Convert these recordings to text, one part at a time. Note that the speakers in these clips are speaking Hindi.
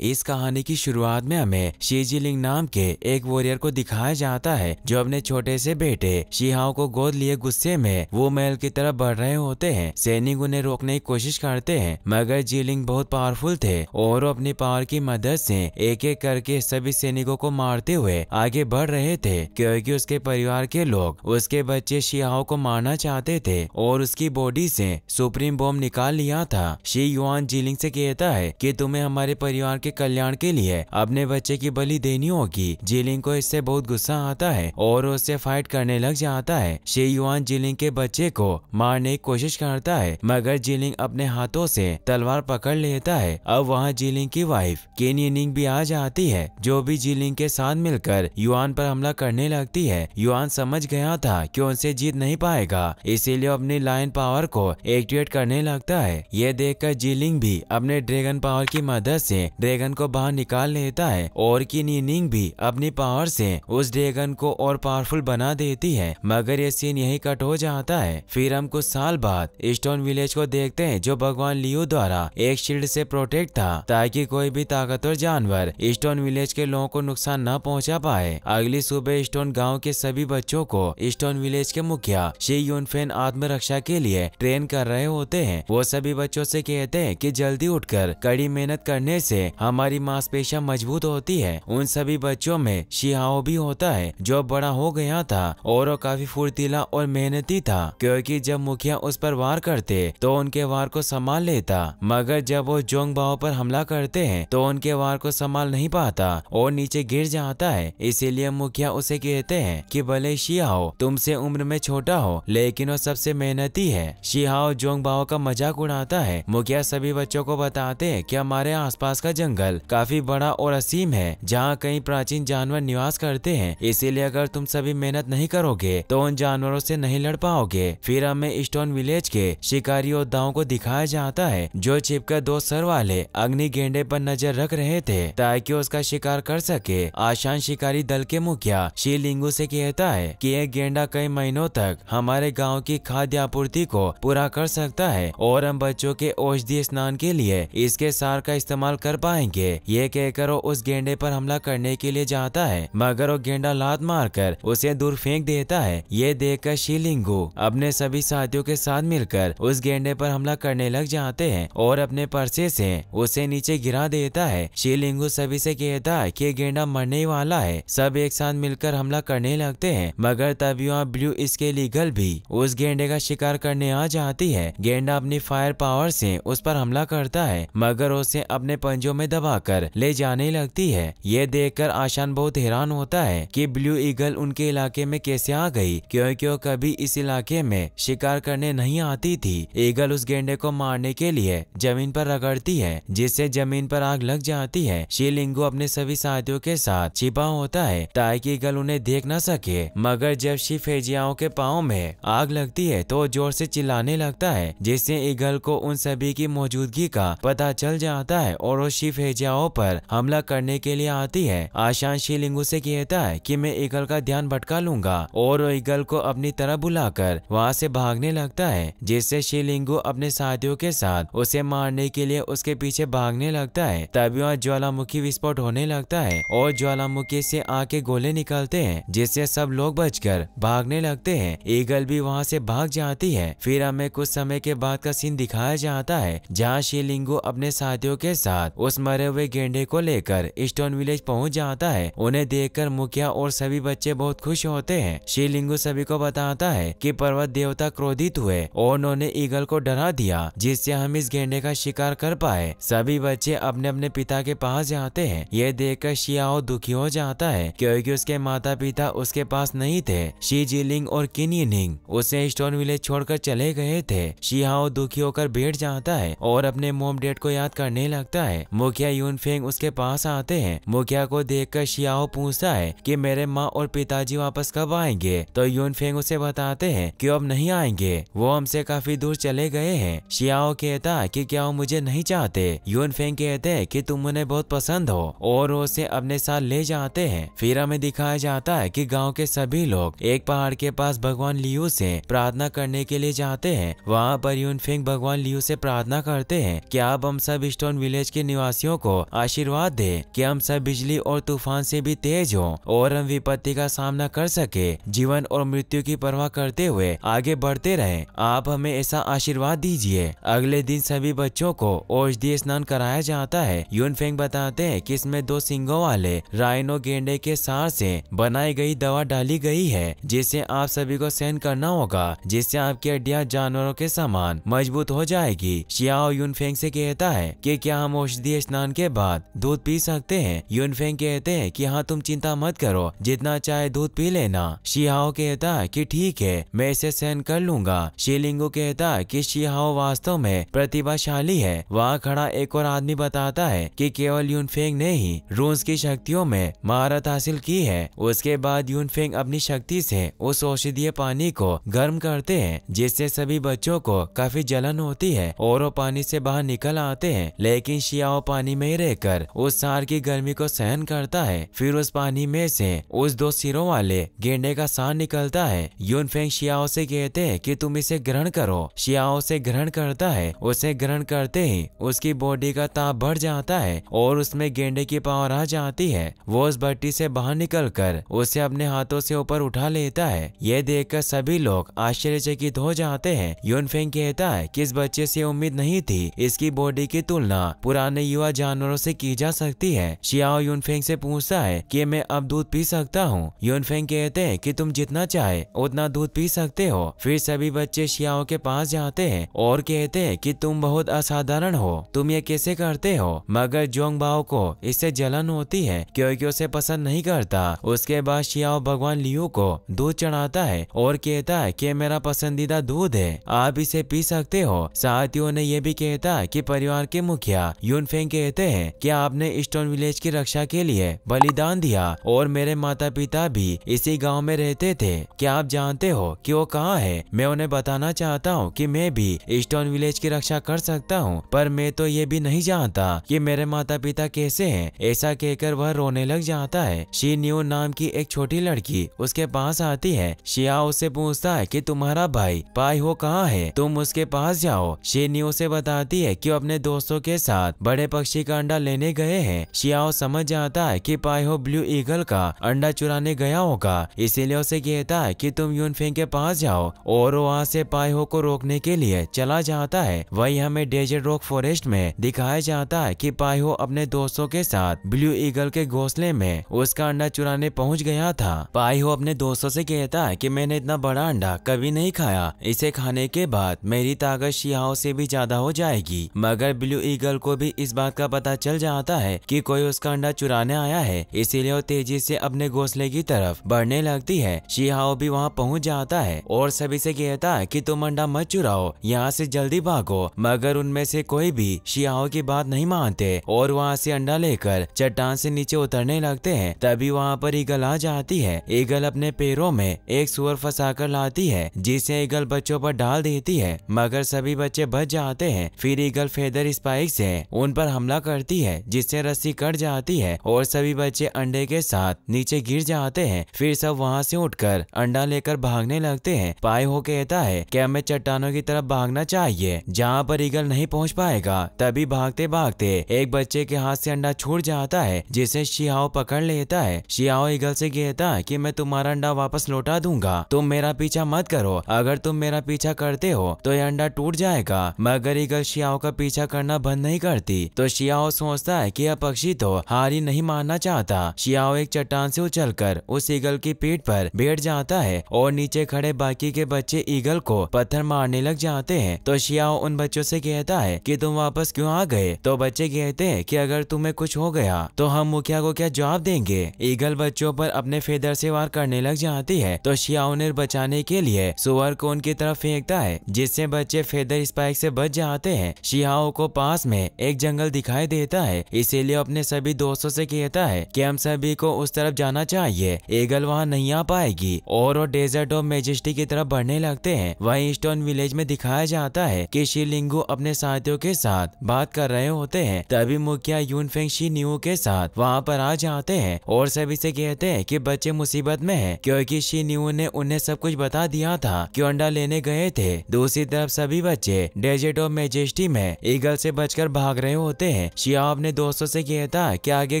इस कहानी की शुरुआत में हमें शीजिलिंग नाम के एक वॉरियर को दिखाया जाता है जो अपने छोटे से बेटे शिहाओ को गोद लिए गुस्से में वो महल की तरफ बढ़ रहे होते हैं सैनिक उन्हें रोकने की कोशिश करते हैं मगर जीलिंग बहुत पावरफुल थे और अपनी पावर की मदद से एक एक करके सभी सैनिकों को मारते हुए आगे बढ़ रहे थे क्योंकि उसके परिवार के लोग उसके बच्चे शिहाओ को मारना चाहते थे और उसकी बॉडी से सुप्रीम बॉम्ब निकाल लिया था शी युआन जीलिंग से कहता है की तुम्हें हमारे परिवार के कल्याण के लिए अपने बच्चे की बलि देनी होगी जिलिंग को इससे बहुत गुस्सा आता है और उससे फाइट करने लग जाता है शेयुआन जिलिंग के बच्चे को मारने की कोशिश करता है मगर जिलिंग अपने हाथों से तलवार पकड़ लेता है अब वहाँ जिलिंग की वाइफ केनियनिंग भी आ जाती है जो भी जिलिंग के साथ मिलकर युआन पर हमला करने लगती है युआन समझ गया था कि उनसे जीत नहीं पाएगा इसीलिए अपनी लाइन पावर को एक्टिवेट करने लगता है ये देखकर जिलिंग भी अपने ड्रैगन पावर की मदद से ड्रैगन ड्रैगन को बाहर निकाल लेता है और की नीनिंग भी अपनी पावर से उस ड्रैगन को और पावरफुल बना देती है मगर ये सीन यही कट हो जाता है फिर हम कुछ साल बाद स्टोन विलेज को देखते हैं जो भगवान लियो द्वारा एक शील्ड से प्रोटेक्ट था ताकि कोई भी ताकतवर जानवर स्टोन विलेज के लोगों को नुकसान न पहुंचा पाए अगली सुबह स्टोन गांव के सभी बच्चों को स्टोन विलेज के मुखिया शी यूनफेन आत्मरक्षा के लिए ट्रेन कर रहे होते हैं वो सभी बच्चों से कहते हैं कि जल्दी उठकर कड़ी मेहनत करने से हमारी मांसपेशा मजबूत होती है उन सभी बच्चों में शिहाओ भी होता है जो बड़ा हो गया था और वो काफी फुर्तीला और मेहनती था क्योंकि जब मुखिया उस पर वार करते तो उनके वार को संभाल लेता मगर जब वो जोंग भाव पर हमला करते हैं तो उनके वार को संभाल नहीं पाता और नीचे गिर जाता है इसीलिए मुखिया उसे कहते हैं कि भले शिहाओ तुमसे उम्र में छोटा हो लेकिन वो सबसे मेहनती है शिहाओ जोंग बाओ का मजाक उड़ाता है मुखिया सभी बच्चों को बताते हैं कि हमारे आसपास का जंग जंगल काफी बड़ा और असीम है जहाँ कई प्राचीन जानवर निवास करते हैं इसीलिए अगर तुम सभी मेहनत नहीं करोगे तो उन जानवरों से नहीं लड़ पाओगे फिर हमें स्टोन विलेज के शिकारी योद्धाओं को दिखाया जाता है जो छिपकर दो सर वाले अग्नि गेंडे पर नजर रख रहे थे ताकि उसका शिकार कर सके आशान शिकारी दल के मुखिया शिलिंगू से कहता है कि एक गेंडा कई महीनों तक हमारे गांव की खाद्य आपूर्ति को पूरा कर सकता है और हम बच्चों के औषधि स्नान के लिए इसके सार का इस्तेमाल कर पाए जाएंगे ये कहकर वो उस गेंडे पर हमला करने के लिए जाता है मगर वो गेंडा लात मारकर उसे दूर फेंक देता है ये देखकर शिलिंगू अपने सभी साथियों के साथ मिलकर उस गेंडे पर हमला करने लग जाते हैं और अपने पर्से से उसे नीचे गिरा देता है शिलिंगू सभी से कहता है की गेंडा मरने वाला है सब एक साथ मिलकर हमला करने लगते है मगर तभी वहाँ ब्लू इसके लीगल भी उस गेंडे का शिकार करने आ जाती है गेंडा अपनी फायर पावर से उस पर हमला करता है मगर उसे अपने पंजों में दबाकर ले जाने लगती है ये देखकर आशान बहुत हैरान होता है कि ब्लू ईगल उनके इलाके में कैसे आ गई क्योंकि वो कभी इस इलाके में शिकार करने नहीं आती थी ईगल उस गेंडे को मारने के लिए जमीन पर रगड़ती है जिससे जमीन पर आग लग जाती है शिलिंगो अपने सभी साथियों के साथ छिपा होता है ताकि ईगल उन्हें देख न सके मगर जब शिव फेजियाओ के पाओ में आग लगती है तो जोर से चिल्लाने लगता है जिससे ईगल को उन सभी की मौजूदगी का पता चल जाता है और वो शिव भेजियाओं पर हमला करने के लिए आती है आशान शिवलिंग से कहता है कि मैं ईगल का ध्यान भटका लूंगा और वो ईगल को अपनी तरफ बुलाकर वहाँ से भागने लगता है जिससे शिलिंगू अपने साथियों के साथ उसे मारने के लिए उसके पीछे भागने लगता है तभी वहाँ ज्वालामुखी विस्फोट होने लगता है और ज्वालामुखी से आके गोले निकलते हैं जिससे सब लोग बचकर भागने लगते हैं ईगल भी वहाँ से भाग जाती है फिर हमें कुछ समय के बाद का सीन दिखाया जाता है जहाँ शिलिंगू अपने साथियों के साथ उस मरे हुए गेंडे को लेकर स्टोन विलेज पहुंच जाता है उन्हें देखकर मुखिया और सभी बच्चे बहुत खुश होते हैं शिवलिंगू सभी को बताता है कि पर्वत देवता क्रोधित हुए और उन्होंने ईगल को डरा दिया जिससे हम इस गेंडे का शिकार कर पाए सभी बच्चे अपने अपने पिता के पास जाते हैं ये कर शियाओ दुखी हो जाता है क्योंकि उसके माता पिता उसके पास नहीं थे शी जिलिंग और किनिंग उसे स्टोन विलेज छोड़कर चले गए थे शियाओ दुखी होकर बैठ जाता है और अपने मोम डेड को याद करने लगता है मुखिया यून फेंग उसके पास आते हैं मुखिया को देख कर शियाओ पूछता है की मेरे माँ और पिताजी वापस कब आएंगे तो यून फेंग उसे बताते हैं की अब नहीं आएंगे वो हमसे काफी दूर चले गए हैं शियाओ कहता है की क्या वो मुझे नहीं चाहते यून फेंग कहते हैं की तुम उन्हें बहुत पसंद हो और वो उसे अपने साथ ले जाते हैं फिर हमें दिखाया जाता है कि गांव के सभी लोग एक पहाड़ के पास भगवान लियो से प्रार्थना करने के लिए जाते हैं वहाँ पर यून फेंग भगवान लियो से प्रार्थना करते हैं कि आप हम सब स्टोन विलेज के निवासी वासियों को आशीर्वाद दे कि हम सब बिजली और तूफान से भी तेज हो और हम विपत्ति का सामना कर सके जीवन और मृत्यु की परवाह करते हुए आगे बढ़ते रहे आप हमें ऐसा आशीर्वाद दीजिए अगले दिन सभी बच्चों को औषधि स्नान कराया जाता है यून फेंग बताते हैं कि इसमें दो सिंगों वाले राइनो गेंडे के सार से बनाई गई दवा डाली गई है जिसे आप सभी को सहन करना होगा जिससे आपकी हड्डियां जानवरों के समान मजबूत हो जाएगी शियाओ यून फेंग से कहता है कि क्या हम औषधि स्नान स्नान के बाद दूध पी सकते हैं यूनफेंग कहते हैं कि हाँ तुम चिंता मत करो जितना चाहे दूध पी लेना शिहाओ कहता है कि ठीक है मैं इसे सहन कर लूंगा शिलिंगू कहता है कि शिहाओ वास्तव में प्रतिभाशाली है वहाँ खड़ा एक और आदमी बताता है कि केवल यूनफेंग ने ही रूस की शक्तियों में महारत हासिल की है उसके बाद यूनफेंग अपनी शक्ति से उस औषधीय पानी को गर्म करते हैं जिससे सभी बच्चों को काफी जलन होती है और वो पानी से बाहर निकल आते हैं लेकिन शियाओ पानी पानी में ही रहकर उस सार की गर्मी को सहन करता है फिर उस पानी में से उस दो सिरों वाले गेंडे का सार निकलता है यून फेंग शियाओ से कहते हैं कि तुम इसे ग्रहण करो शियाओ से ग्रहण करता है उसे ग्रहण करते ही उसकी बॉडी का ताप बढ़ जाता है और उसमें गेंडे की पावर आ जाती है वो उस भट्टी से बाहर निकल कर उसे अपने हाथों से ऊपर उठा लेता है ये देख सभी लोग आश्चर्यचकित हो जाते हैं यून फेंग कहता है की इस बच्चे से उम्मीद नहीं थी इसकी बॉडी की तुलना पुराने युवा जानवरों से की जा सकती है शियाओ यूनफेंग से पूछता है कि मैं अब दूध पी सकता हूँ यूनफेंग कहते हैं कि तुम जितना चाहे उतना दूध पी सकते हो फिर सभी बच्चे शियाओ के पास जाते हैं और कहते हैं कि तुम बहुत असाधारण हो तुम ये कैसे करते हो मगर जोंग बाओ को इससे जलन होती है क्योंकि उसे पसंद नहीं करता उसके बाद शियाओ भगवान लियो को दूध चढ़ाता है और कहता है की मेरा पसंदीदा दूध है आप इसे पी सकते हो साथियों ने यह भी कहता है की परिवार के मुखिया यूनफेंग के कहते हैं कि आपने स्टोन विलेज की रक्षा के लिए बलिदान दिया और मेरे माता पिता भी इसी गांव में रहते थे क्या आप जानते हो कि वो कहाँ है मैं उन्हें बताना चाहता हूँ कि मैं भी स्टोन विलेज की रक्षा कर सकता हूँ पर मैं तो ये भी नहीं जानता कि मेरे माता पिता कैसे हैं ऐसा कहकर वह रोने लग जाता है शी न्यू नाम की एक छोटी लड़की उसके पास आती है शिया उससे पूछता है की तुम्हारा भाई पाई हो कहाँ है तुम उसके पास जाओ शी न्यू उसे बताती है कि अपने दोस्तों के साथ बड़े पक्ष पक्षी का अंडा लेने गए हैं शियाओ समझ जाता है कि पायो ब्लू ईगल का अंडा चुराने गया होगा इसीलिए उसे कहता है कि तुम फेंग के पास जाओ और वहाँ से पायो को रोकने के लिए चला जाता है वही हमें डेजर्ट रॉक फॉरेस्ट में दिखाया जाता है पाई पायो अपने दोस्तों के साथ ब्लू ईगल के घोसले में उसका अंडा चुराने पहुँच गया था पायो अपने दोस्तों से कहता है की मैंने इतना बड़ा अंडा कभी नहीं खाया इसे खाने के बाद मेरी ताकत शियाओ से भी ज्यादा हो जाएगी मगर ब्लू ईगल को भी इस बात का का पता चल जाता है कि कोई उसका अंडा चुराने आया है इसीलिए वो तेजी से अपने घोसले की तरफ बढ़ने लगती है शिहाओ भी वहाँ पहुँच जाता है और सभी से कहता है कि तुम अंडा मत चुराओ यहाँ से जल्दी भागो मगर उनमें से कोई भी शिहाओ की बात नहीं मानते और वहाँ से अंडा लेकर चट्टान से नीचे उतरने लगते है तभी वहाँ पर ईगल आ जाती है ईगल अपने पैरों में एक सुअर फंसा कर लाती है जिसे ईगल बच्चों पर डाल देती है मगर सभी बच्चे बच जाते हैं फिर ईगल फेदर स्पाइक से उन पर हमला हमला करती है जिससे रस्सी कट जाती है और सभी बच्चे अंडे के साथ नीचे गिर जाते हैं फिर सब वहाँ से उठकर अंडा लेकर भागने लगते हैं पाए हो कहता है कि हमें चट्टानों की तरफ भागना चाहिए जहाँ पर ईगल नहीं पहुँच पाएगा तभी भागते भागते एक बच्चे के हाथ से अंडा छूट जाता है जिसे शियाओ पकड़ लेता है शियाओ ईगल से कहता है कि मैं तुम्हारा अंडा वापस लौटा दूंगा तुम मेरा पीछा मत करो अगर तुम मेरा पीछा करते हो तो यह अंडा टूट जाएगा मगर ईगल शियाओ का पीछा करना बंद नहीं करती तो शियाओ सोचता है कि यह पक्षी तो हार ही नहीं मानना चाहता शियाओ एक चट्टान से कर उस ईगल की पीठ पर बैठ जाता है और नीचे खड़े बाकी के बच्चे ईगल को पत्थर मारने लग जाते हैं तो शियाओ उन बच्चों से कहता है कि तुम वापस क्यों आ गए तो बच्चे कहते हैं कि अगर तुम्हें कुछ हो गया तो हम मुखिया को क्या जवाब देंगे ईगल बच्चों पर अपने फेदर से वार करने लग जाती है तो शियाओ ने बचाने के लिए सुअर को उनकी तरफ फेंकता है जिससे बच्चे फेदर स्पाइक से बच जाते हैं शियाओ को पास में एक जंगल दिख दिखाई देता है इसीलिए अपने सभी दोस्तों से कहता है कि हम सभी को उस तरफ जाना चाहिए एगल वहाँ नहीं आ पाएगी और वो डेजर्ट ऑफ मेजेस्टी की तरफ बढ़ने लगते हैं वहीं स्टोन विलेज में दिखाया जाता है कि शिलिंगू अपने साथियों के साथ बात कर रहे होते हैं तभी मुखिया यून फेंग शी न्यू के साथ वहाँ पर आ जाते हैं और सभी से कहते हैं कि बच्चे मुसीबत में हैं क्योंकि शी न्यू ने उन्हें सब कुछ बता दिया था कि अंडा लेने गए थे दूसरी तरफ सभी बच्चे डेजर्ट ऑफ मेजेस्टी में ईगल से बचकर भाग रहे होते हैं शियाब ने दोस्तों से कहता था कि आगे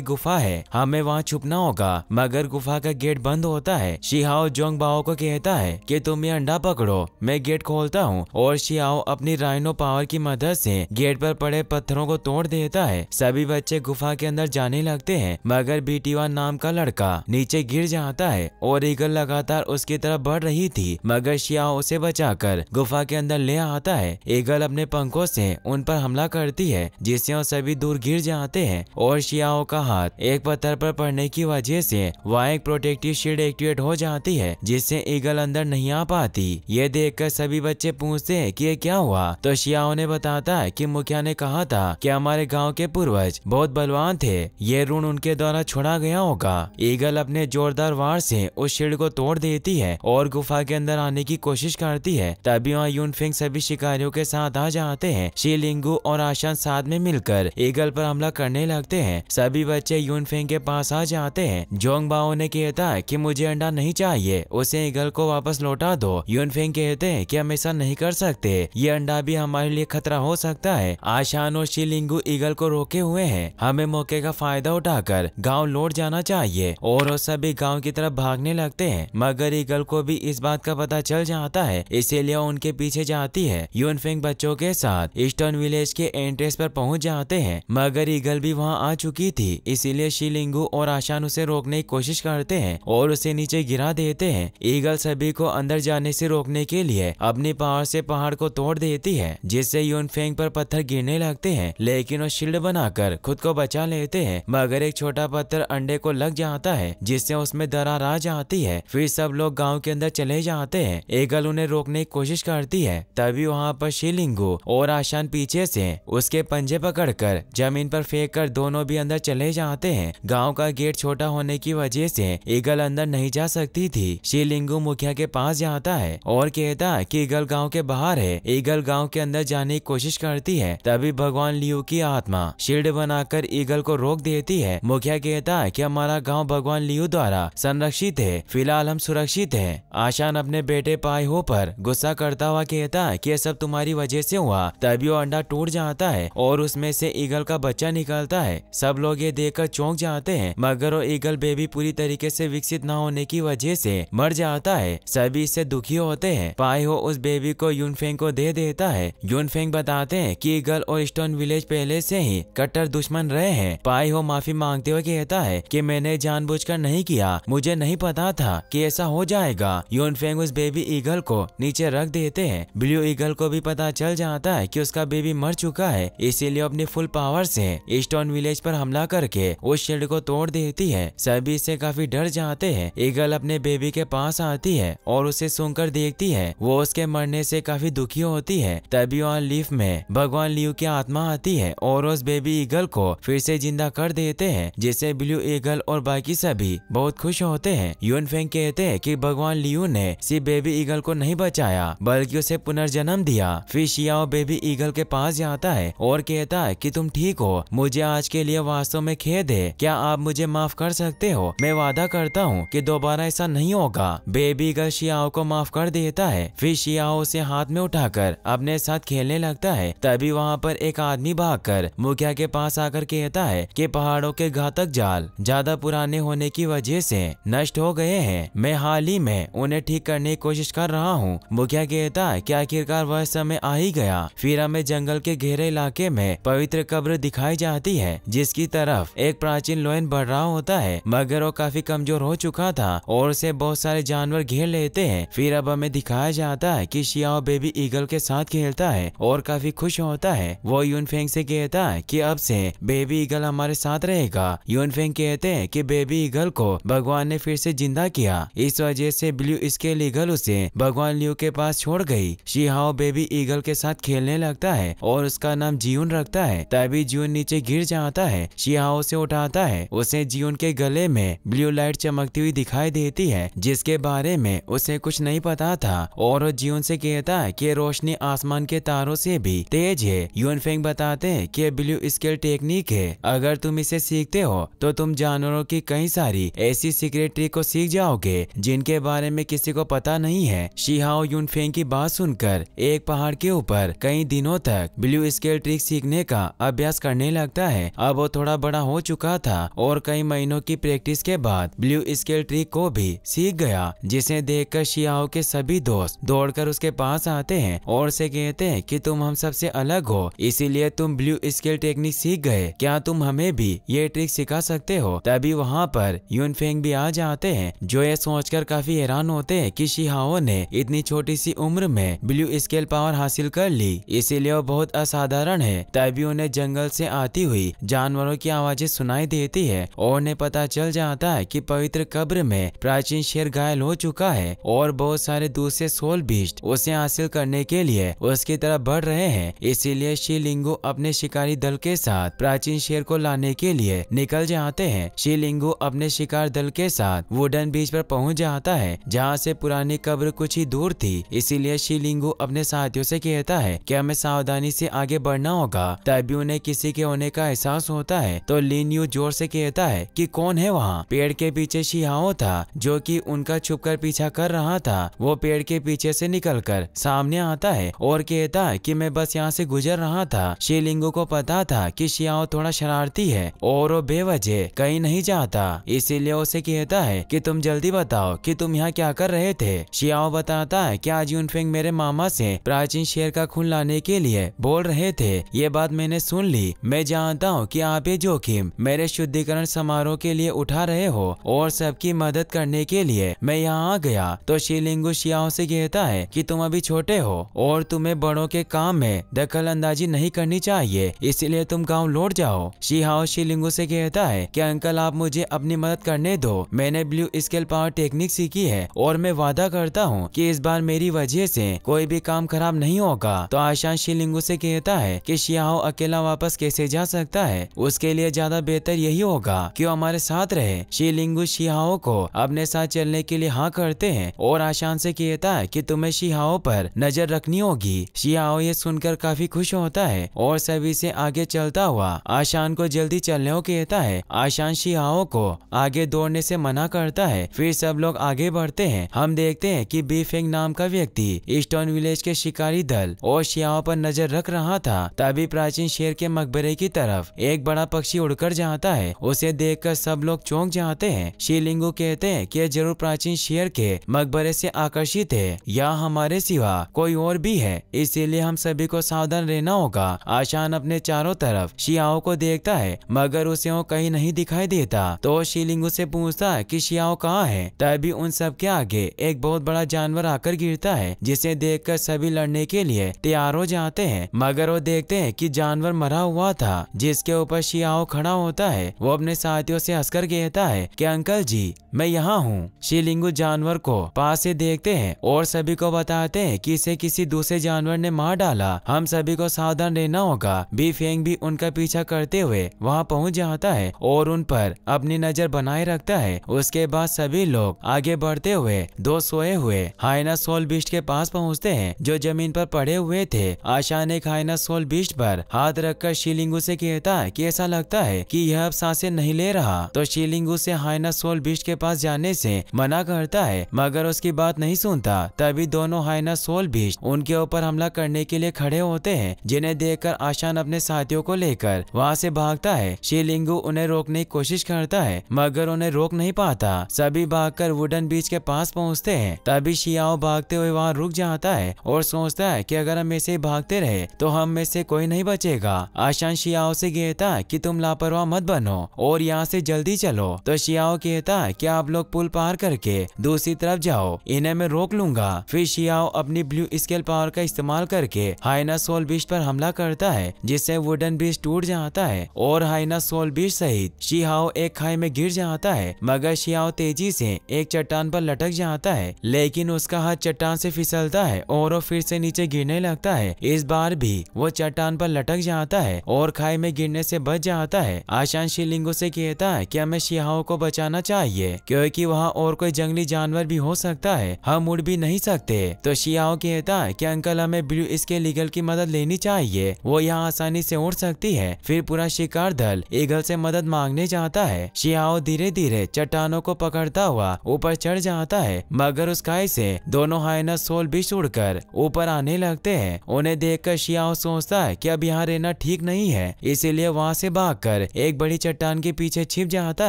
गुफा है हमें वहाँ छुपना होगा मगर गुफा का गेट बंद होता है शिहाओ जोंग बाओ को कहता है कि तुम ये अंडा पकड़ो मैं गेट खोलता हूँ और शियाओ अपनी राइनो पावर की मदद से गेट पर पड़े पत्थरों को तोड़ देता है सभी बच्चे गुफा के अंदर जाने लगते है मगर बीटीवा नाम का लड़का नीचे गिर जाता है और ईगल लगातार उसकी तरफ बढ़ रही थी मगर शियाओ उसे बचाकर गुफा के अंदर ले आता है ईगल अपने पंखों से उन पर हमला करती है जिससे भी दूर गिर जाते हैं और शियाओं का हाथ एक पत्थर पर पड़ने की वजह से वहाँ एक प्रोटेक्टिव शील्ड एक्टिवेट हो जाती है जिससे ईगल अंदर नहीं आ पाती ये देख सभी बच्चे पूछते है की ये क्या हुआ तो शियाओं ने बताता है की मुखिया ने कहा था की हमारे गाँव के पूर्वज बहुत बलवान थे ये ऋण उनके द्वारा छोड़ा गया होगा ईगल अपने जोरदार वार से उस शील्ड को तोड़ देती है और गुफा के अंदर आने की कोशिश करती है तभी वहाँ यूनफिंग सभी शिकारियों के साथ आ जाते हैं शिलिंगू और आशान साथ में मिलकर ईगल पर हमला करने लगते हैं सभी बच्चे फेंग के पास आ जाते हैं जोंग बाओ ने कहता है कि मुझे अंडा नहीं चाहिए उसे ईगल को वापस लौटा दो फेंग कहते हैं कि हम ऐसा नहीं कर सकते ये अंडा भी हमारे लिए खतरा हो सकता है आशान और शिलिंगू ईगल को रोके हुए है हमें मौके का फायदा उठाकर गाँव लौट जाना चाहिए और वो सभी गाँव की तरफ भागने लगते है मगर ईगल को भी इस बात का पता चल जाता है इसीलिए उनके पीछे जाती है फेंग बच्चों के साथ ईस्टर्न विलेज के एंट्रेस पर पहुंच जाते हैं हैं मगर ईगल भी वहाँ आ चुकी थी इसीलिए शिलिंगू और आशान उसे रोकने की कोशिश करते हैं और उसे नीचे गिरा देते हैं ईगल सभी को अंदर जाने से रोकने के लिए अपनी पहाड़ से पहाड़ को तोड़ देती है जिससे यून फेंग पर पत्थर गिरने लगते हैं लेकिन वो शील्ड बनाकर खुद को बचा लेते हैं मगर एक छोटा पत्थर अंडे को लग जाता है जिससे उसमें दरार आ जाती है फिर सब लोग गाँव के अंदर चले जाते हैं ईगल उन्हें रोकने की कोशिश करती है तभी वहाँ पर शिलिंगू और आशान पीछे से उसके पंजे पकड़ कर जमीन पर फेंक कर दोनों भी अंदर चले जाते हैं गांव का गेट छोटा होने की वजह से ईगल अंदर नहीं जा सकती थी शिवलिंगू मुखिया के पास जाता है और कहता है कि ईगल गांव के बाहर है ईगल गांव के अंदर जाने की कोशिश करती है तभी भगवान लियू की आत्मा शील्ड बनाकर ईगल को रोक देती है मुखिया कहता है की हमारा गाँव भगवान लियू द्वारा संरक्षित है फिलहाल हम सुरक्षित है आशान अपने बेटे पाए हो पर गुस्सा करता हुआ कहता है कि सब तुम्हारी वजह से हुआ तभी वो अंडा टूट जाता है और उसमें से ईगल का बच्चा निकलता है सब लोग ये देखकर चौंक जाते हैं मगर वो ईगल बेबी पूरी तरीके से विकसित न होने की वजह से मर जाता है सभी इससे दुखी होते हैं पाई हो उस बेबी को यूनफेंग को दे देता है यूनफेंग बताते हैं कि ईगल और स्टोन विलेज पहले से ही कट्टर दुश्मन रहे हैं पाई हो माफी मांगते हुए कहता है कि मैंने जानबूझकर नहीं किया मुझे नहीं पता था कि ऐसा हो जाएगा यूनफेंग उस बेबी ईगल को नीचे रख देते हैं ब्लू ईगल को भी पता चल जाता है की उसका बेबी मर चुका है इसीलिए अपनी फुल फुल पावर से स्टोन विलेज पर हमला करके उस शील्ड को तोड़ देती है सभी इससे काफी डर जाते हैं ईगल अपने बेबी के पास आती है और उसे सुनकर देखती है वो उसके मरने से काफी दुखी होती है तभी ऑन लीफ में भगवान लियू की आत्मा आती है और उस बेबी ईगल को फिर से जिंदा कर देते हैं जिससे ब्लू ईगल और बाकी सभी बहुत खुश होते हैं यून फेंग कहते हैं कि भगवान लियू ने सिर्फ बेबी ईगल को नहीं बचाया बल्कि उसे पुनर्जन्म दिया फिर शिया बेबी ईगल के पास जाता है और कहता है कि तुम ठीक हो मुझे आज के लिए वास्तव में खेद है क्या आप मुझे माफ कर सकते हो मैं वादा करता हूँ कि दोबारा ऐसा नहीं होगा बेबी गर्ल शियाओ को माफ कर देता है फिर शियाओ उसे हाथ में उठाकर अपने साथ खेलने लगता है तभी वहाँ पर एक आदमी भाग कर मुखिया के पास आकर कहता है की पहाड़ों के घातक जाल ज्यादा पुराने होने की वजह से नष्ट हो गए है मैं हाल ही में उन्हें ठीक करने की कोशिश कर रहा हूँ मुखिया कहता है की आखिरकार वह समय आ ही गया फिर हमें जंगल के घेरे इलाके में पवित्र कब्र दिखाई जाती है जिसकी तरफ एक प्राचीन लोयन बढ़ रहा होता है मगर वो काफी कमजोर हो चुका था और उसे बहुत सारे जानवर घेर लेते हैं फिर अब हमें दिखाया जाता है की शियाओ बेबी ईगल के साथ खेलता है और काफी खुश होता है वो यूनफेंग से कहता है की अब से बेबी ईगल हमारे साथ रहेगा यूनफेंग कहते हैं की बेबी ईगल को भगवान ने फिर से जिंदा किया इस वजह से ब्लू स्केल ईगल उसे भगवान लियू के पास छोड़ गई शिहाओ बेबी ईगल के साथ खेलने लगता है और उसका नाम जीवन रखता है तभी जियोन नीचे गिर जाता है शिहाओ से उठाता है उसे जियोन के गले में ब्लू लाइट चमकती हुई दिखाई देती है जिसके बारे में उसे कुछ नहीं पता था और जियोन से कहता है कि रोशनी आसमान के तारों से भी तेज है यून फेंग बताते हैं कि ब्लू स्केल टेक्निक है अगर तुम इसे सीखते हो तो तुम जानवरों की कई सारी ऐसी सीक्रेट ट्रिक को सीख जाओगे जिनके बारे में किसी को पता नहीं है शिहाओ यून फेंग की बात सुनकर एक पहाड़ के ऊपर कई दिनों तक ब्लू स्केल ट्रिक सीखने का अभ्यास करने लगता है अब वो थोड़ा बड़ा हो चुका था और कई महीनों की प्रैक्टिस के बाद ब्लू स्केल ट्रिक को भी सीख गया जिसे देख कर शियाओ के सभी दोस्त दौड़कर उसके पास आते हैं और से कहते हैं कि तुम हम सबसे अलग हो इसीलिए तुम ब्लू स्केल टेक्निक सीख गए क्या तुम हमें भी ये ट्रिक सिखा सकते हो तभी वहाँ पर यूनफेंग भी आ जाते हैं जो ये सोचकर काफी हैरान होते हैं कि शिहाओ ने इतनी छोटी सी उम्र में ब्लू स्केल पावर हासिल कर ली इसीलिए वो बहुत असाधारण है तभी उन्हें जंगल से आती हुई जानवरों की आवाजें सुनाई देती है और उन्हें पता चल जाता है कि पवित्र कब्र में प्राचीन शेर घायल हो चुका है और बहुत सारे दूसरे सोल बीज उसे हासिल करने के लिए उसकी तरफ बढ़ रहे हैं इसीलिए शिवलिंगू अपने शिकारी दल के साथ प्राचीन शेर को लाने के लिए निकल जाते हैं शिवलिंगू अपने शिकार दल के साथ वुडन बीच पर पहुंच जाता है जहाँ से पुरानी कब्र कुछ ही दूर थी इसीलिए शिवलिंगू अपने साथियों से कहता है कि हमें सावधानी से आगे बढ़ना होगा तभी उन्हें किसी के होने का एहसास होता है तो लिनयू जोर से कहता है कि कौन है वहाँ पेड़ के पीछे शिहाओ था जो कि उनका छुपकर पीछा कर रहा था वो पेड़ के पीछे से निकलकर सामने आता है और कहता है कि मैं बस यहाँ से गुजर रहा था शिलिंगू को पता था कि शियाओ थोड़ा शरारती है और वो बेवजह कहीं नहीं जाता इसीलिए उसे कहता है कि तुम जल्दी बताओ कि तुम यहाँ क्या कर रहे थे शियाओ बताता है कि आज यूनफिंग मेरे मामा से प्राचीन शेर का खून लाने के लिए बोल रहे थे ये बात मैंने सुन ली मैं जानता हूँ कि आप ये जोखिम मेरे शुद्धिकरण समारोह के लिए उठा रहे हो और सबकी मदद करने के लिए मैं यहाँ आ गया तो शिलिंग शियाओ से कहता है कि तुम अभी छोटे हो और तुम्हें बड़ों के काम में दखल अंदाजी नहीं करनी चाहिए इसलिए तुम गाँव लौट जाओ शिहाओ शिलिंगू ऐसी कहता है की अंकल आप मुझे अपनी मदद करने दो मैंने ब्लू स्केल पावर टेक्निक सीखी है और मैं वादा करता हूँ कि इस बार मेरी वजह से कोई भी काम खराब नहीं होगा तो आशान शिलिंगू से कहता है कि शिहाओ अकेला शिला वापस कैसे जा सकता है उसके लिए ज्यादा बेहतर यही होगा कि वो हमारे साथ रहे शिलिंगु शिहाओ को अपने साथ चलने के लिए हाँ करते हैं और आशान से कहता है कि तुम्हें शिहाओ पर नजर रखनी होगी शिहाओ ये सुनकर काफी खुश होता है और सभी से आगे चलता हुआ आशान को जल्दी चलने को कहता है आशान शिहाओ को आगे दौड़ने से मना करता है फिर सब लोग आगे बढ़ते हैं हम देखते हैं कि बीफेंग नाम का व्यक्ति स्टोन विलेज के शिकारी दल और शिहाओ पर नजर रख रहा था तभी प्राचीन शेर के मकबरे की तरफ एक बड़ा पक्षी उड़कर जाता है उसे देखकर सब लोग चौंक जाते हैं शिवलिंगू कहते हैं कि जरूर प्राचीन शेर के मकबरे से आकर्षित है या हमारे सिवा कोई और भी है इसीलिए हम सभी को सावधान रहना होगा आशान अपने चारों तरफ शियाओं को देखता है मगर उसे वो कहीं नहीं दिखाई देता तो शिवलिंगू से पूछता है की शियाओ कहाँ है तभी उन सब के आगे एक बहुत बड़ा जानवर आकर गिरता है जिसे देख सभी लड़ने के लिए तैयार हो जाते हैं मगर वो देखते हैं कि जानवर मरा हुआ था जिसके ऊपर शियाओ खड़ा होता है वो अपने साथियों से हंसकर कहता है कि अंकल जी मैं यहाँ हूँ शिलिंगू जानवर को पास से देखते हैं और सभी को बताते हैं कि इसे किसी दूसरे जानवर ने मार डाला हम सभी को सावधान रहना होगा बी फेंग भी उनका पीछा करते हुए वहाँ पहुँच जाता है और उन पर अपनी नजर बनाए रखता है उसके बाद सभी लोग आगे बढ़ते हुए दो सोए हुए हाइना सोल बिस्ट के पास पहुँचते हैं जो जमीन पर पड़े हुए थे आशा ने हाइना सोल बिस्ट पर हाथ रखकर शिलिंगू से कहता है कि ऐसा लगता है कि यह अब सांसें नहीं ले रहा तो शिलिंगू से हाइना सोल बिस्ट के पास जाने से मना करता है मगर उसकी बात नहीं सुनता तभी दोनों हाइना सोल बिस्ट उनके ऊपर हमला करने के लिए खड़े होते हैं जिन्हें कर आशान अपने साथियों को लेकर वहाँ से भागता है शिलिंगू उन्हें रोकने की कोशिश करता है मगर उन्हें रोक नहीं पाता सभी कर वुडन बीच के पास पहुँचते है तभी शियाओ भागते हुए वहाँ रुक जाता है और सोचता है की अगर हम ऐसे भागते रहे तो हम में से कोई नहीं बचेगा था आशान शियाओ से कहता कि तुम लापरवाह मत बनो और यहाँ से जल्दी चलो तो शियाओ कहता कि आप लोग पुल पार करके दूसरी तरफ जाओ इन्हें मैं रोक लूंगा फिर शियाओ अपनी ब्लू स्केल पावर का इस्तेमाल करके हाइना सोल बीच पर हमला करता है जिससे वुडन बीच टूट जाता है और हाइना सोल बीच सहित शिहाओ एक खाई में गिर जाता है मगर शियाओ तेजी से एक चट्टान पर लटक जाता है लेकिन उसका हाथ चट्टान से फिसलता है और वो फिर से नीचे गिरने लगता है इस बार भी वो चट्टान पर लटक जाता आता है और खाई में गिरने से बच जाता है आशान शिलिंगो से कहता है कि हमें शिहाओं को बचाना चाहिए क्योंकि वहाँ और कोई जंगली जानवर भी हो सकता है हम उड़ भी नहीं सकते तो शियाओ कहता है कि अंकल हमें ब्लू इसके लीगल की मदद लेनी चाहिए वो यहाँ आसानी से उड़ सकती है फिर पूरा शिकार दल ईगल से मदद मांगने जाता है शियाओ धीरे धीरे चट्टानों को पकड़ता हुआ ऊपर चढ़ जाता है मगर उस खाई से दोनों हाइना सोल भी छोड़कर ऊपर आने लगते हैं उन्हें देख कर शियाओ सोचता है की अब यहाँ रहना ठीक नहीं है इसीलिए वहाँ से भागकर एक बड़ी चट्टान के पीछे छिप जाता